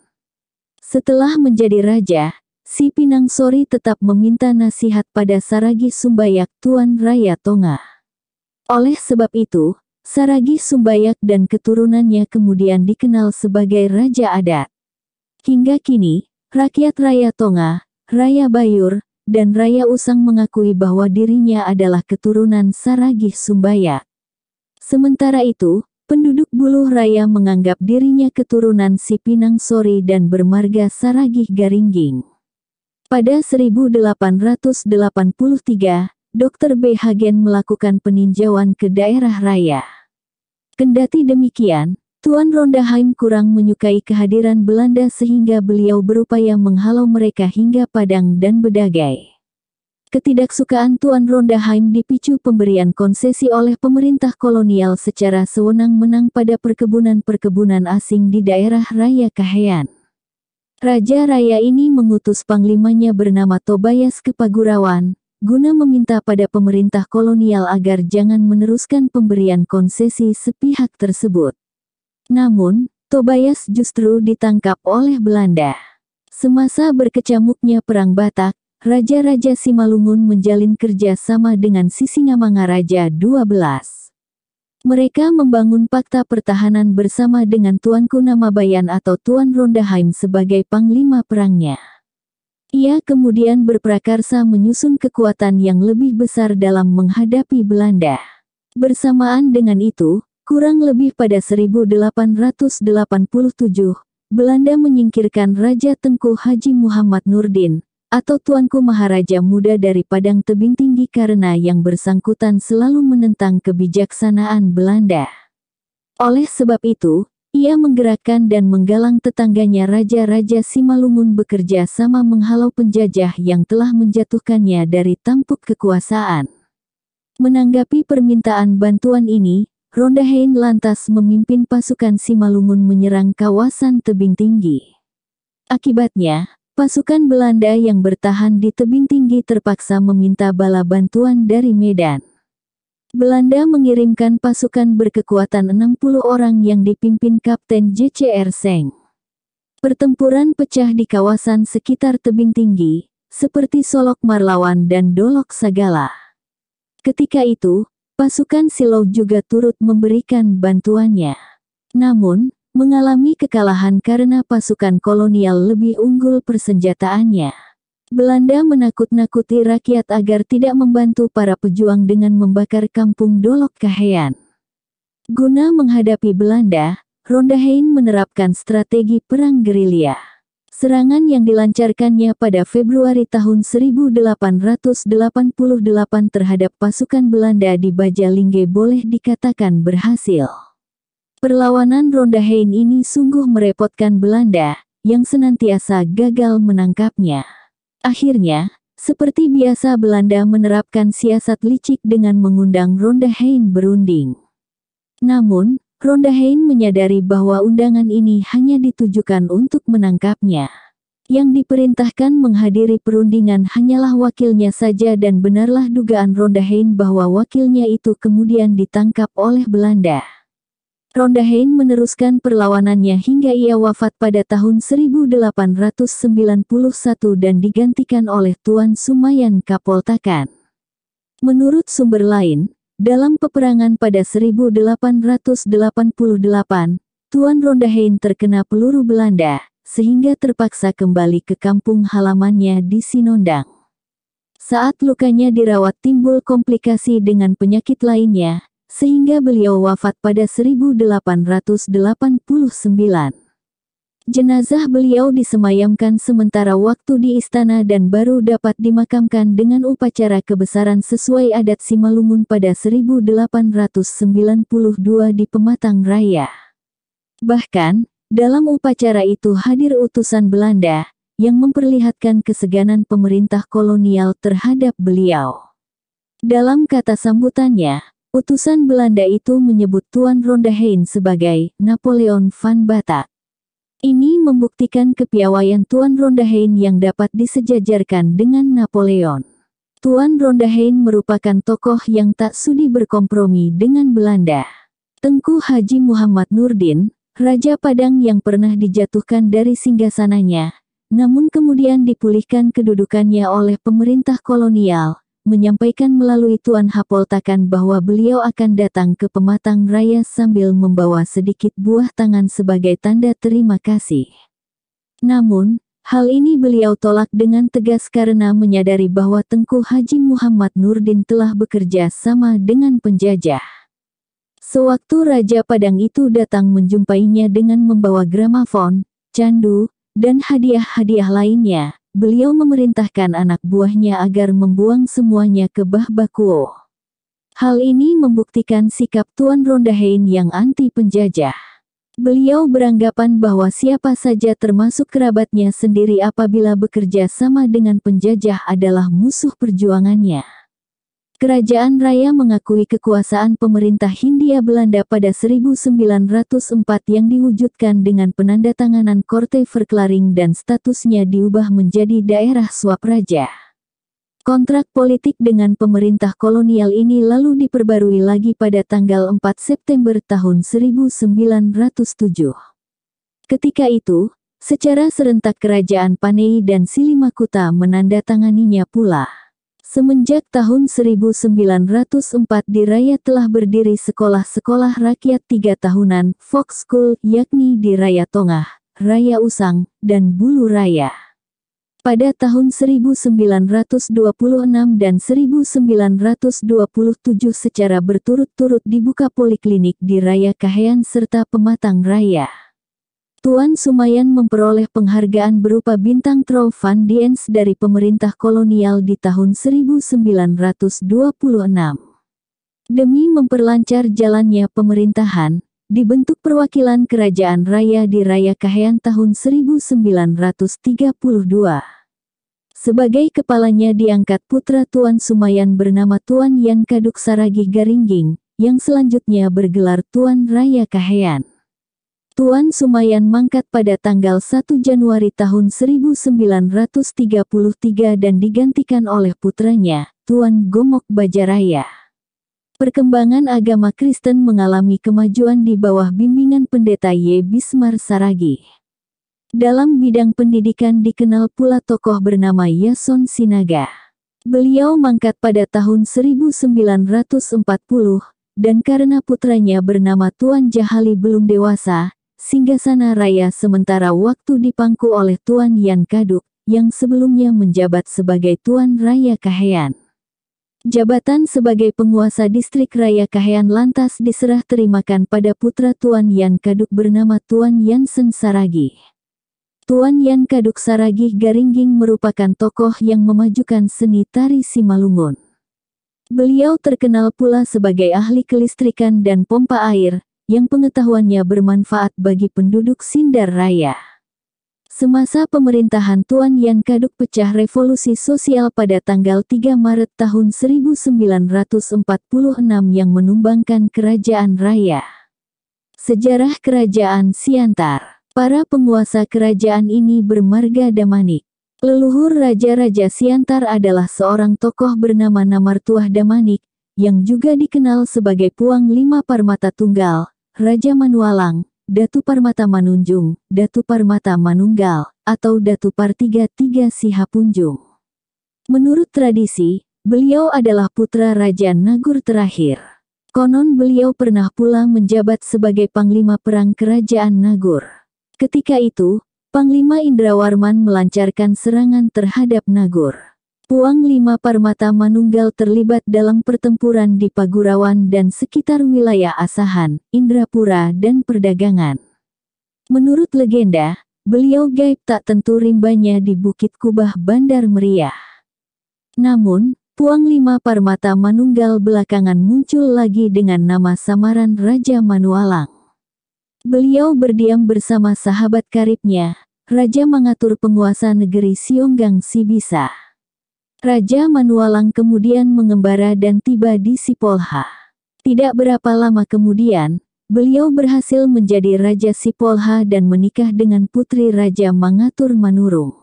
Setelah menjadi raja, si Pinang Sori tetap meminta nasihat pada Saragi Sumbayak Tuan Raya Tonga. Oleh sebab itu, Saragi Sumbayak dan keturunannya kemudian dikenal sebagai Raja Adat. Hingga kini, rakyat Raya Tonga, Raya Bayur, dan Raya Usang mengakui bahwa dirinya adalah keturunan Saragih Sumbaya. Sementara itu, penduduk Buluh Raya menganggap dirinya keturunan Sipinang Sori dan bermarga Saragih Garingging. Pada 1883, Dr. B. Hagen melakukan peninjauan ke daerah raya. Kendati demikian, Tuan Rondaheim kurang menyukai kehadiran Belanda sehingga beliau berupaya menghalau mereka hingga Padang dan Bedagai. Ketidaksukaan Tuan Rondaheim dipicu pemberian konsesi oleh pemerintah kolonial secara sewenang-menang pada perkebunan-perkebunan asing di daerah Raya Kahean. Raja Raya ini mengutus panglimanya bernama Tobias ke guna meminta pada pemerintah kolonial agar jangan meneruskan pemberian konsesi sepihak tersebut. Namun, Tobias justru ditangkap oleh Belanda. Semasa berkecamuknya Perang Batak, Raja-Raja Simalungun menjalin kerja sama dengan Sisingamangaraja XII. Mereka membangun fakta pertahanan bersama dengan Tuan Kunamabayan atau Tuan Rondaheim sebagai panglima perangnya. Ia kemudian berprakarsa menyusun kekuatan yang lebih besar dalam menghadapi Belanda. Bersamaan dengan itu, Kurang lebih pada 1887, Belanda menyingkirkan Raja Tengku Haji Muhammad Nurdin, atau Tuanku Maharaja Muda dari Padang Tebing Tinggi karena yang bersangkutan selalu menentang kebijaksanaan Belanda. Oleh sebab itu, ia menggerakkan dan menggalang tetangganya Raja-Raja Simalungun bekerja sama menghalau penjajah yang telah menjatuhkannya dari tampuk kekuasaan. Menanggapi permintaan bantuan ini, Ronda Hain lantas memimpin pasukan Simalungun menyerang kawasan tebing tinggi. Akibatnya, pasukan Belanda yang bertahan di tebing tinggi terpaksa meminta bala bantuan dari Medan. Belanda mengirimkan pasukan berkekuatan 60 orang yang dipimpin Kapten JCR Seng. Pertempuran pecah di kawasan sekitar tebing tinggi, seperti Solok Marlawan dan Dolok Sagala. Ketika itu, Pasukan Silau juga turut memberikan bantuannya. Namun, mengalami kekalahan karena pasukan kolonial lebih unggul persenjataannya. Belanda menakut-nakuti rakyat agar tidak membantu para pejuang dengan membakar kampung Dolok Kahean. Guna menghadapi Belanda, Rondahein menerapkan strategi perang gerilya. Serangan yang dilancarkannya pada Februari tahun 1888 terhadap pasukan Belanda di Bajalingge boleh dikatakan berhasil. Perlawanan Ronda Hein ini sungguh merepotkan Belanda, yang senantiasa gagal menangkapnya. Akhirnya, seperti biasa Belanda menerapkan siasat licik dengan mengundang Ronda Hein berunding. Namun, Ronda Hain menyadari bahwa undangan ini hanya ditujukan untuk menangkapnya. Yang diperintahkan menghadiri perundingan hanyalah wakilnya saja dan benarlah dugaan Ronda Hain bahwa wakilnya itu kemudian ditangkap oleh Belanda. Ronda Hain meneruskan perlawanannya hingga ia wafat pada tahun 1891 dan digantikan oleh Tuan Sumayan Kapoltakan. Menurut sumber lain, dalam peperangan pada 1888, Tuan Rondahein terkena peluru Belanda, sehingga terpaksa kembali ke kampung halamannya di Sinondang. Saat lukanya dirawat timbul komplikasi dengan penyakit lainnya, sehingga beliau wafat pada 1889. Jenazah beliau disemayamkan sementara waktu di istana dan baru dapat dimakamkan dengan upacara kebesaran sesuai adat Simalungun pada 1892 di Pematang Raya. Bahkan, dalam upacara itu hadir utusan Belanda, yang memperlihatkan keseganan pemerintah kolonial terhadap beliau. Dalam kata sambutannya, utusan Belanda itu menyebut Tuan Rondahein sebagai Napoleon van Batak. Ini membuktikan kepiawaian Tuan Rondahein yang dapat disejajarkan dengan Napoleon. Tuan Rondahein merupakan tokoh yang tak sudi berkompromi dengan Belanda. Tengku Haji Muhammad Nurdin, Raja Padang yang pernah dijatuhkan dari singgasananya, namun kemudian dipulihkan kedudukannya oleh pemerintah kolonial, menyampaikan melalui Tuan Hapoltakan bahwa beliau akan datang ke Pematang Raya sambil membawa sedikit buah tangan sebagai tanda terima kasih. Namun, hal ini beliau tolak dengan tegas karena menyadari bahwa Tengku Haji Muhammad Nurdin telah bekerja sama dengan penjajah. Sewaktu Raja Padang itu datang menjumpainya dengan membawa gramafon, candu, dan hadiah-hadiah lainnya, beliau memerintahkan anak buahnya agar membuang semuanya ke Bah Bakuo. Hal ini membuktikan sikap Tuan Rondahein yang anti penjajah. Beliau beranggapan bahwa siapa saja termasuk kerabatnya sendiri apabila bekerja sama dengan penjajah adalah musuh perjuangannya. Kerajaan Raya mengakui kekuasaan pemerintah Hindia Belanda pada 1904 yang diwujudkan dengan penandatanganan Korte Verklaring dan statusnya diubah menjadi daerah suap raja. Kontrak politik dengan pemerintah kolonial ini lalu diperbarui lagi pada tanggal 4 September tahun 1907. Ketika itu, secara serentak kerajaan Panei dan Silimakuta menandatanganinya pula. Semenjak tahun 1904 di Raya telah berdiri sekolah-sekolah rakyat tiga tahunan, Fox School, yakni di Raya Tongah, Raya Usang, dan Bulu Raya. Pada tahun 1926 dan 1927 secara berturut-turut dibuka poliklinik di Raya Kahean serta Pematang Raya. Tuan Sumayan memperoleh penghargaan berupa bintang Trovan Diens dari pemerintah kolonial di tahun 1926. Demi memperlancar jalannya pemerintahan, dibentuk perwakilan kerajaan raya di Raya Kahayan tahun 1932. Sebagai kepalanya diangkat putra Tuan Sumayan bernama Tuan Yan Kaduk Saragi Garingging, yang selanjutnya bergelar Tuan Raya Kahayan. Tuan Sumayan mangkat pada tanggal 1 Januari tahun 1933 dan digantikan oleh putranya, Tuan Gomok Bajaraya. Perkembangan agama Kristen mengalami kemajuan di bawah bimbingan pendeta Y. Bismar Saragi. Dalam bidang pendidikan dikenal pula tokoh bernama Yason Sinaga. Beliau mangkat pada tahun 1940, dan karena putranya bernama Tuan Jahali belum dewasa, Singgasana Raya sementara waktu dipangku oleh Tuan Yan Kaduk, yang sebelumnya menjabat sebagai Tuan Raya Kahean. Jabatan sebagai penguasa distrik Raya Kahean lantas diserah terimakan pada putra Tuan Yan Kaduk bernama Tuan Yansen Saragi. Tuan Yan Kaduk Saragi Garingging merupakan tokoh yang memajukan seni tari Simalungun. Beliau terkenal pula sebagai ahli kelistrikan dan pompa air, yang pengetahuannya bermanfaat bagi penduduk Sindar Raya. Semasa pemerintahan Tuan yang Kaduk pecah revolusi sosial pada tanggal 3 Maret tahun 1946 yang menumbangkan kerajaan raya. Sejarah kerajaan Siantar Para penguasa kerajaan ini bermarga Damanik. Leluhur Raja-Raja Siantar adalah seorang tokoh bernama Namartuah Damanik, yang juga dikenal sebagai Puang Lima Parmata Tunggal, Raja Manualang, Datu Parmata Manunjung, Datu Parmata Manunggal, atau Datu Partiga Tiga Sihapunjung. Menurut tradisi, beliau adalah putra Raja Nagur terakhir. Konon beliau pernah pulang menjabat sebagai Panglima Perang Kerajaan Nagur. Ketika itu, Panglima Indrawarman melancarkan serangan terhadap Nagur. Puang Lima Parmata Manunggal terlibat dalam pertempuran di Pagurawan dan sekitar wilayah Asahan, Indrapura dan perdagangan. Menurut legenda, beliau gaib tak tentu rimbanya di Bukit Kubah Bandar Meriah. Namun, Puang Lima Parmata Manunggal belakangan muncul lagi dengan nama samaran Raja Manualang. Beliau berdiam bersama sahabat karibnya, Raja mengatur penguasa negeri Sionggang Sibisa. Raja Manualang kemudian mengembara dan tiba di Sipolha. Tidak berapa lama kemudian, beliau berhasil menjadi Raja Sipolha dan menikah dengan putri Raja Mangatur Manurung.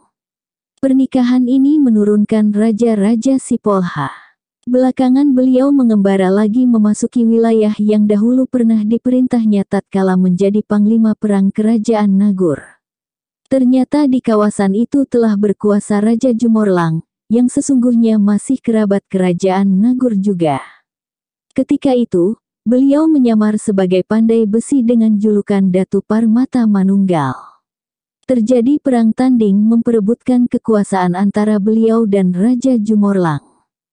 Pernikahan ini menurunkan Raja-Raja Sipolha. Belakangan beliau mengembara lagi memasuki wilayah yang dahulu pernah diperintahnya tatkala menjadi Panglima Perang Kerajaan Nagur. Ternyata di kawasan itu telah berkuasa Raja Jumorlang, yang sesungguhnya masih kerabat kerajaan Nagur juga. Ketika itu, beliau menyamar sebagai pandai besi dengan julukan Datu Parmata Manunggal. Terjadi perang tanding memperebutkan kekuasaan antara beliau dan Raja Jumorlang.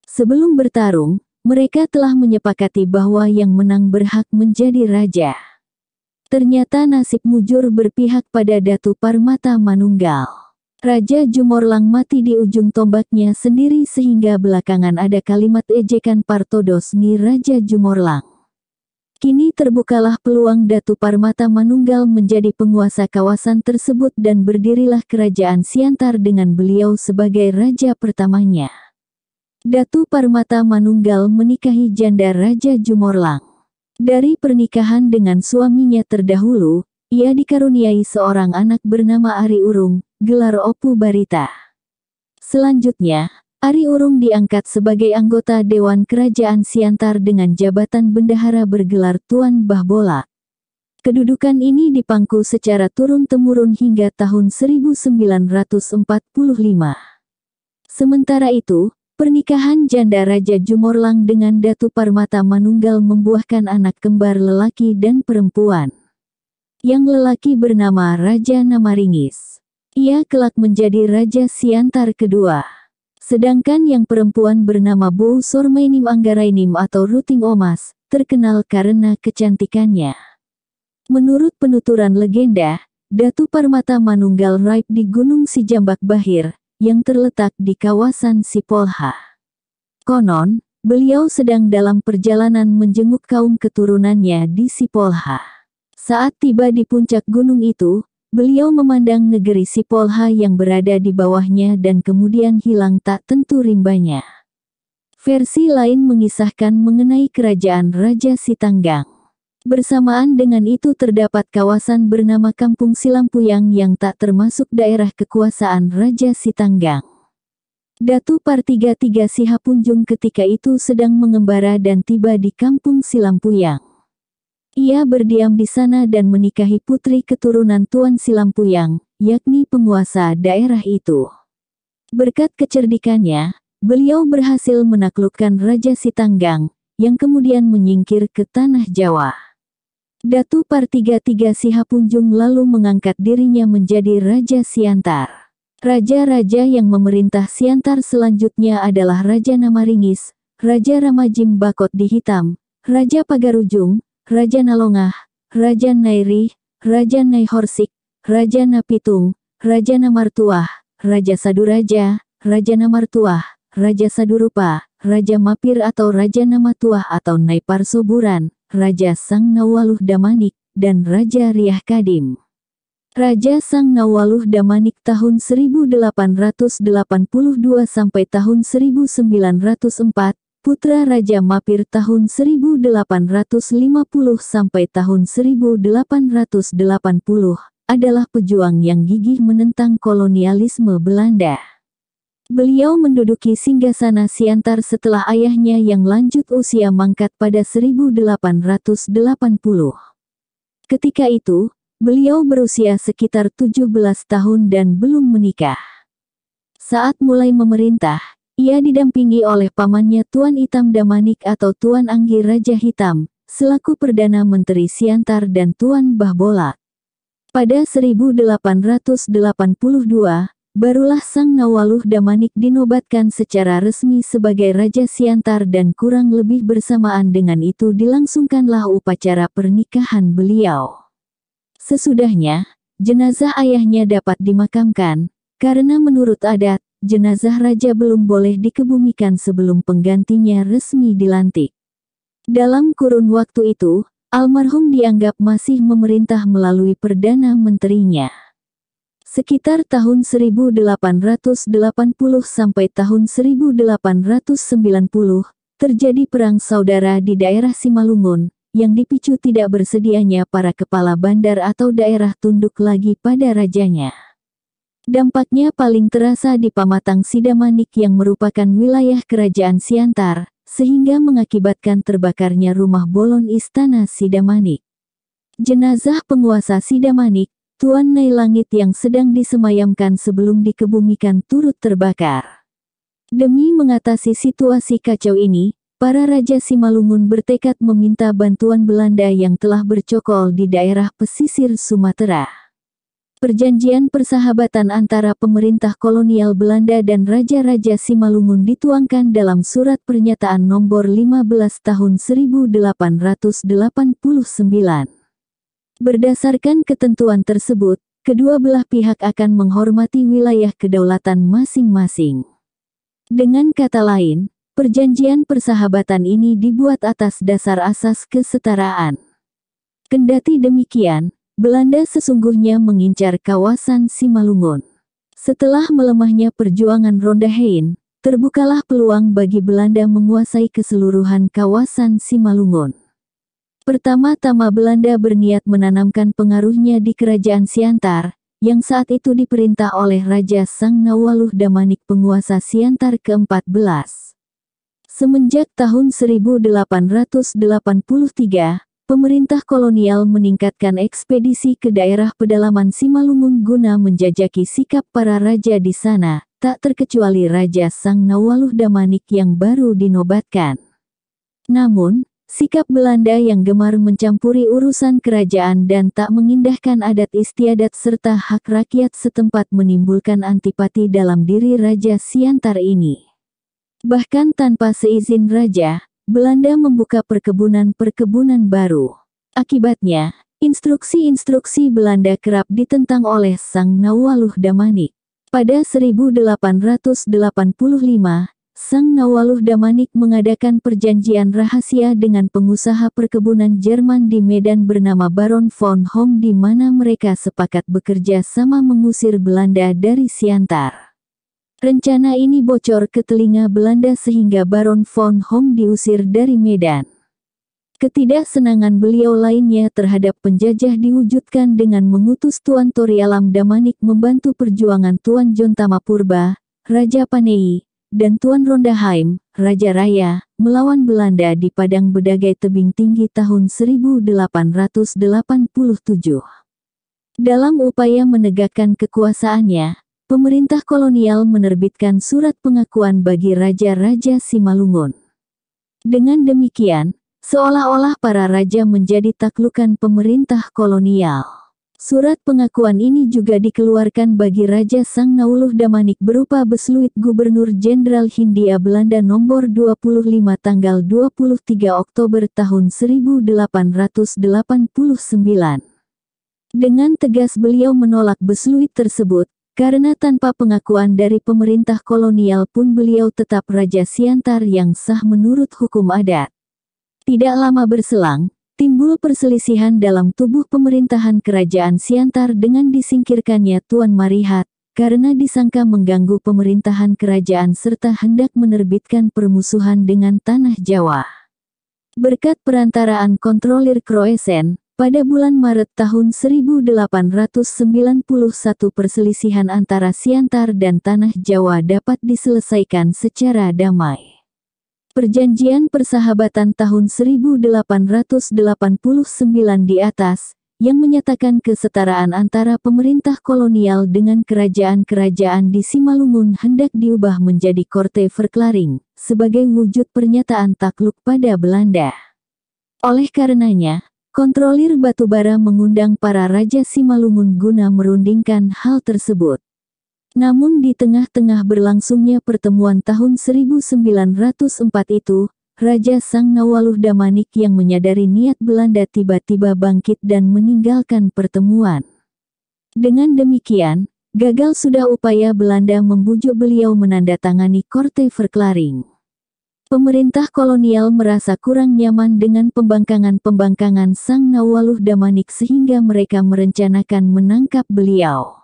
Sebelum bertarung, mereka telah menyepakati bahwa yang menang berhak menjadi raja. Ternyata nasib mujur berpihak pada Datu Parmata Manunggal. Raja Jumorlang mati di ujung tombaknya sendiri sehingga belakangan ada kalimat ejekan Partodosni Raja Jumorlang. Kini terbukalah peluang Datu Parmata Manunggal menjadi penguasa kawasan tersebut dan berdirilah kerajaan Siantar dengan beliau sebagai raja pertamanya. Datu Parmata Manunggal menikahi janda Raja Jumorlang. Dari pernikahan dengan suaminya terdahulu, ia dikaruniai seorang anak bernama Ari Urung, gelar Opu Barita. Selanjutnya, Ari Urung diangkat sebagai anggota Dewan Kerajaan Siantar dengan jabatan bendahara bergelar Tuan Bahbola. Kedudukan ini dipangku secara turun-temurun hingga tahun 1945. Sementara itu, pernikahan janda Raja Jumorlang dengan Datu Parmata Manunggal membuahkan anak kembar lelaki dan perempuan. Yang lelaki bernama Raja Namaringis ia kelak menjadi Raja Siantar kedua. Sedangkan yang perempuan bernama Bu Sormainim Anggarainim atau Ruting Omas, terkenal karena kecantikannya. Menurut penuturan legenda, Datu Parmata Manunggal Raib di Gunung Sijambak Bahir, yang terletak di kawasan Sipolha. Konon, beliau sedang dalam perjalanan menjenguk kaum keturunannya di Sipolha. Saat tiba di puncak gunung itu, Beliau memandang negeri Sipolha yang berada di bawahnya dan kemudian hilang tak tentu rimbanya. Versi lain mengisahkan mengenai kerajaan Raja Sitanggang. Bersamaan dengan itu terdapat kawasan bernama Kampung Silampuyang yang tak termasuk daerah kekuasaan Raja Sitanggang. Datu Partiga Tiga Sihapunjung ketika itu sedang mengembara dan tiba di Kampung Silampuyang. Ia berdiam di sana dan menikahi putri keturunan Tuan Silampuyang, yakni penguasa daerah itu. Berkat kecerdikannya, beliau berhasil menaklukkan Raja Sitanggang, yang kemudian menyingkir ke Tanah Jawa. Datu Partiga Sihapunjung lalu mengangkat dirinya menjadi Raja Siantar. Raja-raja yang memerintah Siantar selanjutnya adalah Raja Namaringis, Raja Ramajim Bakot di Hitam, Raja Pagarujung, Raja Nalongah, Raja Nairi, Raja Naihorsik, Raja Napitung, Raja Namartuah, Raja Saduraja, Raja Namartuah, Raja Sadurupa, Raja Mapir atau Raja Namatuah atau Naiparsoburan, Raja Sang Nawaluh Damanik, dan Raja Riah Kadim. Raja Sang Nawaluh Damanik tahun 1882 sampai tahun 1904 putra Raja Mapir tahun 1850 sampai tahun 1880, adalah pejuang yang gigih menentang kolonialisme Belanda. Beliau menduduki singgasana Siantar setelah ayahnya yang lanjut usia mangkat pada 1880. Ketika itu, beliau berusia sekitar 17 tahun dan belum menikah. Saat mulai memerintah, ia didampingi oleh pamannya Tuan Hitam Damanik atau Tuan Anggi Raja Hitam, selaku Perdana Menteri Siantar dan Tuan Bahbola. Pada 1882, barulah Sang Nawaluh Damanik dinobatkan secara resmi sebagai Raja Siantar dan kurang lebih bersamaan dengan itu dilangsungkanlah upacara pernikahan beliau. Sesudahnya, jenazah ayahnya dapat dimakamkan, karena menurut adat, jenazah raja belum boleh dikebumikan sebelum penggantinya resmi dilantik. Dalam kurun waktu itu, almarhum dianggap masih memerintah melalui Perdana Menterinya. Sekitar tahun 1880 sampai tahun 1890, terjadi perang saudara di daerah Simalungun, yang dipicu tidak bersedianya para kepala bandar atau daerah tunduk lagi pada rajanya. Dampaknya paling terasa di Pamatang Sidamanik yang merupakan wilayah kerajaan Siantar, sehingga mengakibatkan terbakarnya rumah bolon istana Sidamanik. Jenazah penguasa Sidamanik, Tuan Nai Langit yang sedang disemayamkan sebelum dikebumikan turut terbakar. Demi mengatasi situasi kacau ini, para Raja Simalungun bertekad meminta bantuan Belanda yang telah bercokol di daerah pesisir Sumatera. Perjanjian persahabatan antara pemerintah kolonial Belanda dan Raja-Raja Simalungun dituangkan dalam surat pernyataan nomor 15 tahun 1889. Berdasarkan ketentuan tersebut, kedua belah pihak akan menghormati wilayah kedaulatan masing-masing. Dengan kata lain, perjanjian persahabatan ini dibuat atas dasar asas kesetaraan. Kendati demikian, Belanda sesungguhnya mengincar kawasan Simalungun. Setelah melemahnya perjuangan Ronda Hein, terbukalah peluang bagi Belanda menguasai keseluruhan kawasan Simalungun. Pertama-tama Belanda berniat menanamkan pengaruhnya di kerajaan Siantar, yang saat itu diperintah oleh Raja Sang Nawaluh Damanik penguasa Siantar ke-14. Semenjak tahun 1883, pemerintah kolonial meningkatkan ekspedisi ke daerah pedalaman Simalungun guna menjajaki sikap para raja di sana, tak terkecuali Raja Sang Nawaluh Damanik yang baru dinobatkan. Namun, sikap Belanda yang gemar mencampuri urusan kerajaan dan tak mengindahkan adat istiadat serta hak rakyat setempat menimbulkan antipati dalam diri Raja Siantar ini. Bahkan tanpa seizin raja, Belanda membuka perkebunan-perkebunan baru. Akibatnya, instruksi-instruksi Belanda kerap ditentang oleh Sang Nawaluh Damanik. Pada 1885, Sang Nawaluh Damanik mengadakan perjanjian rahasia dengan pengusaha perkebunan Jerman di Medan bernama Baron von Hom di mana mereka sepakat bekerja sama mengusir Belanda dari Siantar. Rencana ini bocor ke telinga Belanda sehingga Baron von Hong diusir dari Medan. Ketidaksenangan beliau lainnya terhadap penjajah diwujudkan dengan mengutus Tuan Tori Alam Damanik membantu perjuangan Tuan John Tamapurba, Raja Panei, dan Tuan Rondaheim, Raja Raya, melawan Belanda di Padang Bedagai Tebing Tinggi tahun 1887. Dalam upaya menegakkan kekuasaannya, pemerintah kolonial menerbitkan surat pengakuan bagi raja-raja Simalungun. Dengan demikian, seolah-olah para raja menjadi taklukan pemerintah kolonial. Surat pengakuan ini juga dikeluarkan bagi Raja Sang Nauluh Damanik berupa besluit Gubernur Jenderal Hindia Belanda nomor 25 tanggal 23 Oktober tahun 1889. Dengan tegas beliau menolak besluit tersebut, karena tanpa pengakuan dari pemerintah kolonial pun beliau tetap Raja Siantar yang sah menurut hukum adat. Tidak lama berselang, timbul perselisihan dalam tubuh pemerintahan kerajaan Siantar dengan disingkirkannya Tuan Marihat, karena disangka mengganggu pemerintahan kerajaan serta hendak menerbitkan permusuhan dengan Tanah Jawa. Berkat perantaraan kontrolir Kroesen, pada bulan Maret tahun 1891 perselisihan antara Siantar dan Tanah Jawa dapat diselesaikan secara damai. Perjanjian Persahabatan tahun 1889 di atas, yang menyatakan kesetaraan antara pemerintah kolonial dengan kerajaan-kerajaan di Simalungun hendak diubah menjadi Korte Verklaring, sebagai wujud pernyataan takluk pada Belanda. Oleh karenanya, Kontrolir batubara mengundang para Raja Simalungun guna merundingkan hal tersebut. Namun di tengah-tengah berlangsungnya pertemuan tahun 1904 itu, Raja Sang Nawaluh Damanik yang menyadari niat Belanda tiba-tiba bangkit dan meninggalkan pertemuan. Dengan demikian, gagal sudah upaya Belanda membujuk beliau menandatangani Korte Verklaring. Pemerintah kolonial merasa kurang nyaman dengan pembangkangan-pembangkangan Sang Nawaluh Damanik sehingga mereka merencanakan menangkap beliau.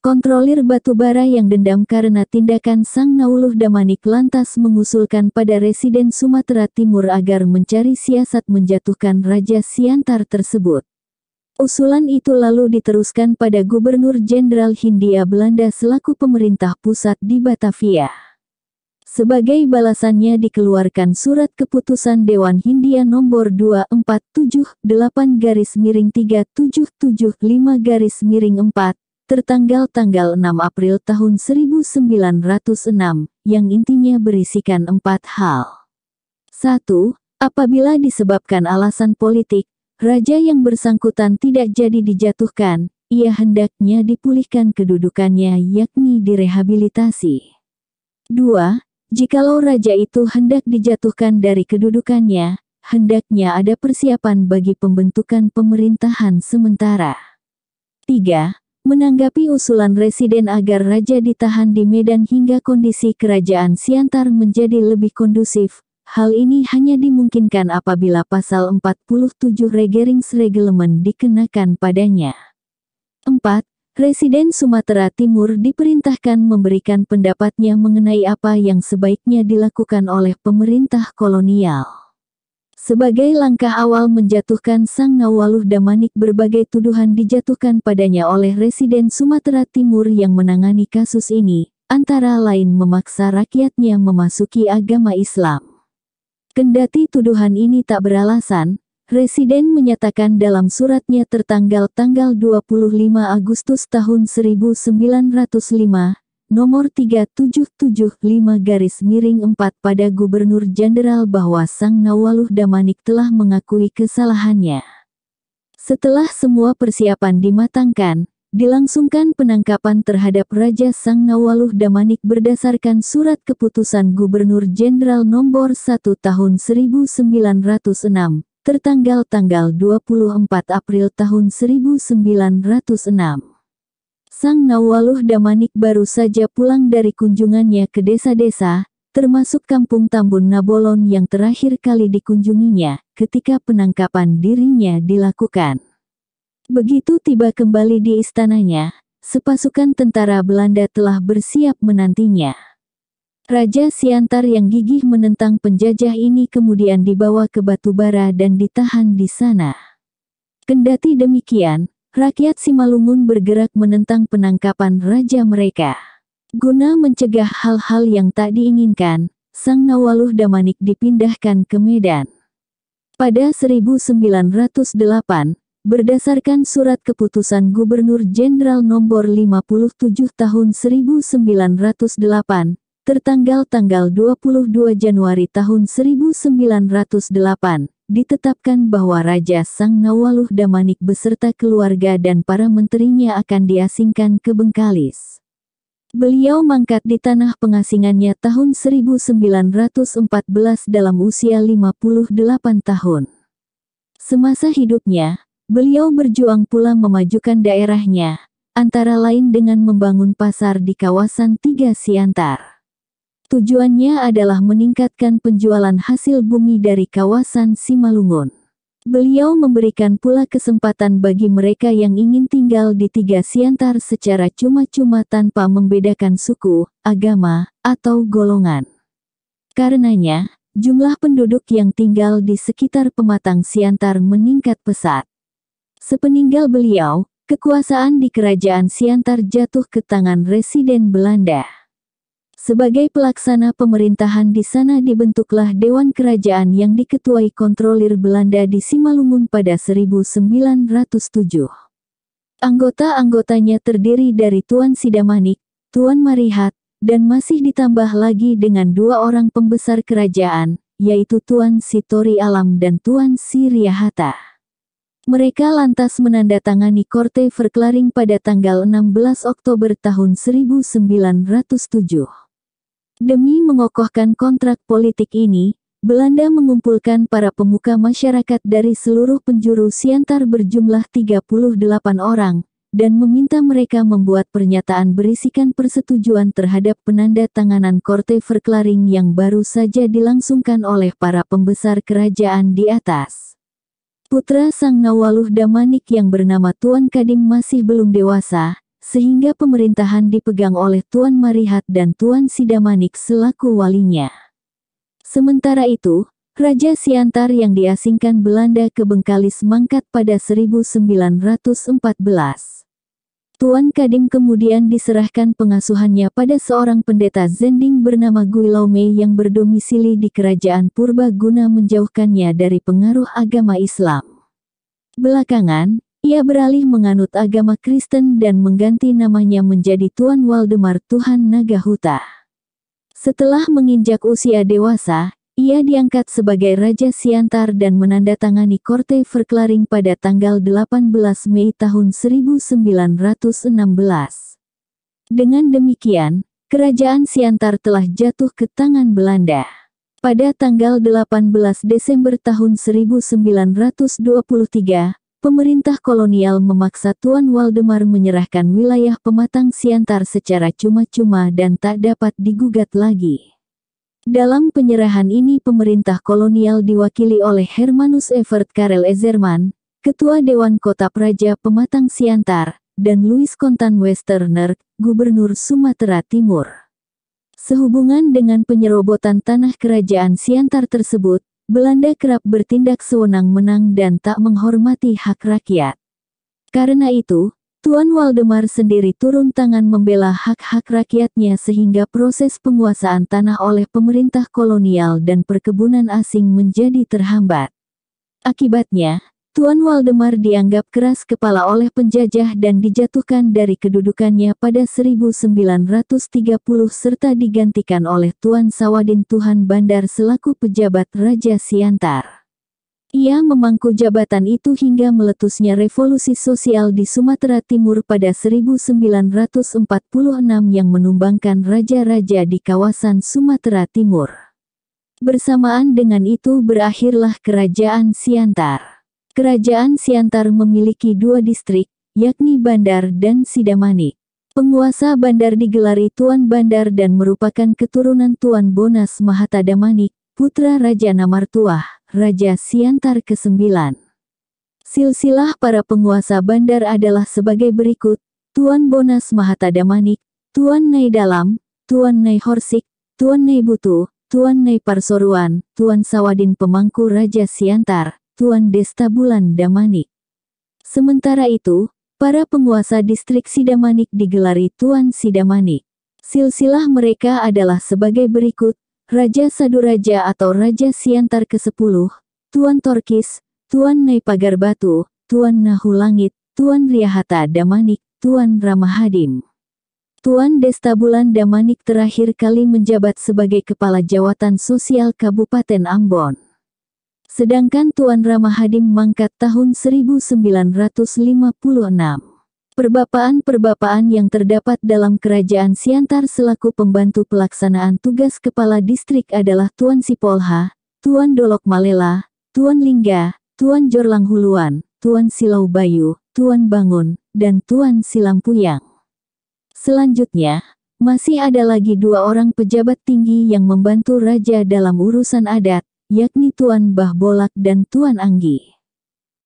Kontrolir batubara yang dendam karena tindakan Sang Nawaluh Damanik lantas mengusulkan pada Residen Sumatera Timur agar mencari siasat menjatuhkan Raja Siantar tersebut. Usulan itu lalu diteruskan pada Gubernur Jenderal Hindia Belanda selaku pemerintah pusat di Batavia. Sebagai balasannya dikeluarkan surat keputusan Dewan Hindia nomor 2478 garis miring 3775 garis miring 4 tertanggal tanggal 6 April tahun 1906, yang intinya berisikan empat hal. 1. Apabila disebabkan alasan politik, raja yang bersangkutan tidak jadi dijatuhkan, ia hendaknya dipulihkan kedudukannya yakni direhabilitasi. 2. Jikalau raja itu hendak dijatuhkan dari kedudukannya, hendaknya ada persiapan bagi pembentukan pemerintahan sementara. 3. Menanggapi usulan residen agar raja ditahan di Medan hingga kondisi kerajaan Siantar menjadi lebih kondusif, hal ini hanya dimungkinkan apabila pasal 47 Regerings Reglement dikenakan padanya. 4. Presiden Sumatera Timur diperintahkan memberikan pendapatnya mengenai apa yang sebaiknya dilakukan oleh pemerintah kolonial. Sebagai langkah awal menjatuhkan Sang Nawaluh Damanik berbagai tuduhan dijatuhkan padanya oleh Residen Sumatera Timur yang menangani kasus ini, antara lain memaksa rakyatnya memasuki agama Islam. Kendati tuduhan ini tak beralasan, Residen menyatakan dalam suratnya tertanggal tanggal 25 Agustus tahun 1905, nomor 3775 garis miring 4 pada Gubernur Jenderal bahwa Sang Nawaluh Damanik telah mengakui kesalahannya. Setelah semua persiapan dimatangkan, dilangsungkan penangkapan terhadap Raja Sang Nawaluh Damanik berdasarkan surat keputusan Gubernur Jenderal nomor 1 tahun 1906 tertanggal tanggal 24 April tahun 1906. Sang Nawaluh Damanik baru saja pulang dari kunjungannya ke desa-desa, termasuk kampung Tambun Nabolon yang terakhir kali dikunjunginya ketika penangkapan dirinya dilakukan. Begitu tiba kembali di istananya, sepasukan tentara Belanda telah bersiap menantinya. Raja Siantar yang gigih menentang penjajah ini kemudian dibawa ke batu bara dan ditahan di sana. Kendati demikian, rakyat Simalungun bergerak menentang penangkapan raja mereka. Guna mencegah hal-hal yang tak diinginkan, Sang Nawaluh Damanik dipindahkan ke Medan. Pada 1908, Berdasarkan surat keputusan Gubernur Jenderal Nomor 57 Tahun 1908, tertanggal tanggal 22 Januari tahun 1908, ditetapkan bahwa Raja Sang Nawaluh Damanik beserta keluarga dan para menterinya akan diasingkan ke Bengkalis. Beliau mangkat di tanah pengasingannya tahun 1914 dalam usia 58 tahun. Semasa hidupnya, beliau berjuang pula memajukan daerahnya, antara lain dengan membangun pasar di kawasan Tiga Siantar. Tujuannya adalah meningkatkan penjualan hasil bumi dari kawasan Simalungun. Beliau memberikan pula kesempatan bagi mereka yang ingin tinggal di Tiga Siantar secara cuma-cuma tanpa membedakan suku, agama, atau golongan. Karenanya, jumlah penduduk yang tinggal di sekitar pematang Siantar meningkat pesat. Sepeninggal beliau, kekuasaan di kerajaan Siantar jatuh ke tangan residen Belanda. Sebagai pelaksana pemerintahan di sana dibentuklah Dewan Kerajaan yang diketuai kontrolir Belanda di Simalungun pada 1907. Anggota-anggotanya terdiri dari Tuan Sidamanik, Tuan Marihat, dan masih ditambah lagi dengan dua orang pembesar kerajaan, yaitu Tuan Sitori Alam dan Tuan Siriahata. Mereka lantas menandatangani Korte Verklaring pada tanggal 16 Oktober tahun 1907. Demi mengokohkan kontrak politik ini, Belanda mengumpulkan para pemuka masyarakat dari seluruh penjuru Siantar berjumlah 38 orang, dan meminta mereka membuat pernyataan berisikan persetujuan terhadap penanda tanganan Korte Verklaring yang baru saja dilangsungkan oleh para pembesar kerajaan di atas. Putra Sang Nawaluh Damanik yang bernama Tuan Kadim masih belum dewasa, sehingga pemerintahan dipegang oleh Tuan Marihat dan Tuan Sidamanik selaku walinya. Sementara itu, Raja Siantar yang diasingkan Belanda ke Bengkalis mangkat pada 1914. Tuan Kadim kemudian diserahkan pengasuhannya pada seorang pendeta Zending bernama Guilome yang berdomisili di kerajaan Purba guna menjauhkannya dari pengaruh agama Islam. Belakangan, ia beralih menganut agama Kristen dan mengganti namanya menjadi Tuan Waldemar Tuhan Nagahuta. Setelah menginjak usia dewasa, ia diangkat sebagai Raja Siantar dan menandatangani Korte Verklaring pada tanggal 18 Mei tahun 1916. Dengan demikian, Kerajaan Siantar telah jatuh ke tangan Belanda. Pada tanggal 18 Desember tahun 1923, pemerintah kolonial memaksa Tuan Waldemar menyerahkan wilayah pematang Siantar secara cuma-cuma dan tak dapat digugat lagi. Dalam penyerahan ini pemerintah kolonial diwakili oleh Hermanus Evert Karel Ezerman, Ketua Dewan Kota Praja Pematang Siantar, dan Louis Kontan Westerner, Gubernur Sumatera Timur. Sehubungan dengan penyerobotan tanah kerajaan Siantar tersebut, Belanda kerap bertindak sewenang-menang dan tak menghormati hak rakyat. Karena itu, Tuan Waldemar sendiri turun tangan membela hak-hak rakyatnya sehingga proses penguasaan tanah oleh pemerintah kolonial dan perkebunan asing menjadi terhambat. Akibatnya, Tuan Waldemar dianggap keras kepala oleh penjajah dan dijatuhkan dari kedudukannya pada 1930 serta digantikan oleh Tuan Sawadin Tuhan Bandar selaku pejabat Raja Siantar. Ia memangku jabatan itu hingga meletusnya revolusi sosial di Sumatera Timur pada 1946 yang menumbangkan raja-raja di kawasan Sumatera Timur. Bersamaan dengan itu berakhirlah kerajaan Siantar. Kerajaan Siantar memiliki dua distrik, yakni Bandar dan Sidamani. Penguasa bandar digelari Tuan Bandar dan merupakan keturunan Tuan Bonas Mahatadamani, putra Raja Namartuah, Raja Siantar ke-9. Silsilah para penguasa bandar adalah sebagai berikut, Tuan Bonas Mahatadamani, Tuan Nai Dalam, Tuan Nai Horsik, Tuan Nai Butu, Tuan Nai Parsoruan, Tuan Sawadin Pemangku Raja Siantar, Tuan Destabulan Bulan Damanik. Sementara itu, para penguasa distrik Sidamanik digelari Tuan Sidamanik. Silsilah mereka adalah sebagai berikut, Raja Saduraja atau Raja Siantar ke-10, Tuan Torkis, Tuan Naipagar Batu, Tuan Nahu Langit, Tuan Riahata Damanik, Tuan Ramahadim. Tuan Destabulan Bulan Damanik terakhir kali menjabat sebagai Kepala Jawatan Sosial Kabupaten Ambon. Sedangkan Tuan Ramahadim mangkat tahun 1956. Perbapaan-perbapaan yang terdapat dalam kerajaan Siantar selaku pembantu pelaksanaan tugas kepala distrik adalah Tuan Sipolha, Tuan Dolok Malela, Tuan Lingga, Tuan Jorlang Huluan, Tuan Silau Bayu, Tuan Bangun, dan Tuan Silampuyang. Selanjutnya, masih ada lagi dua orang pejabat tinggi yang membantu raja dalam urusan adat, yakni Tuan Bah Bolak dan Tuan Anggi.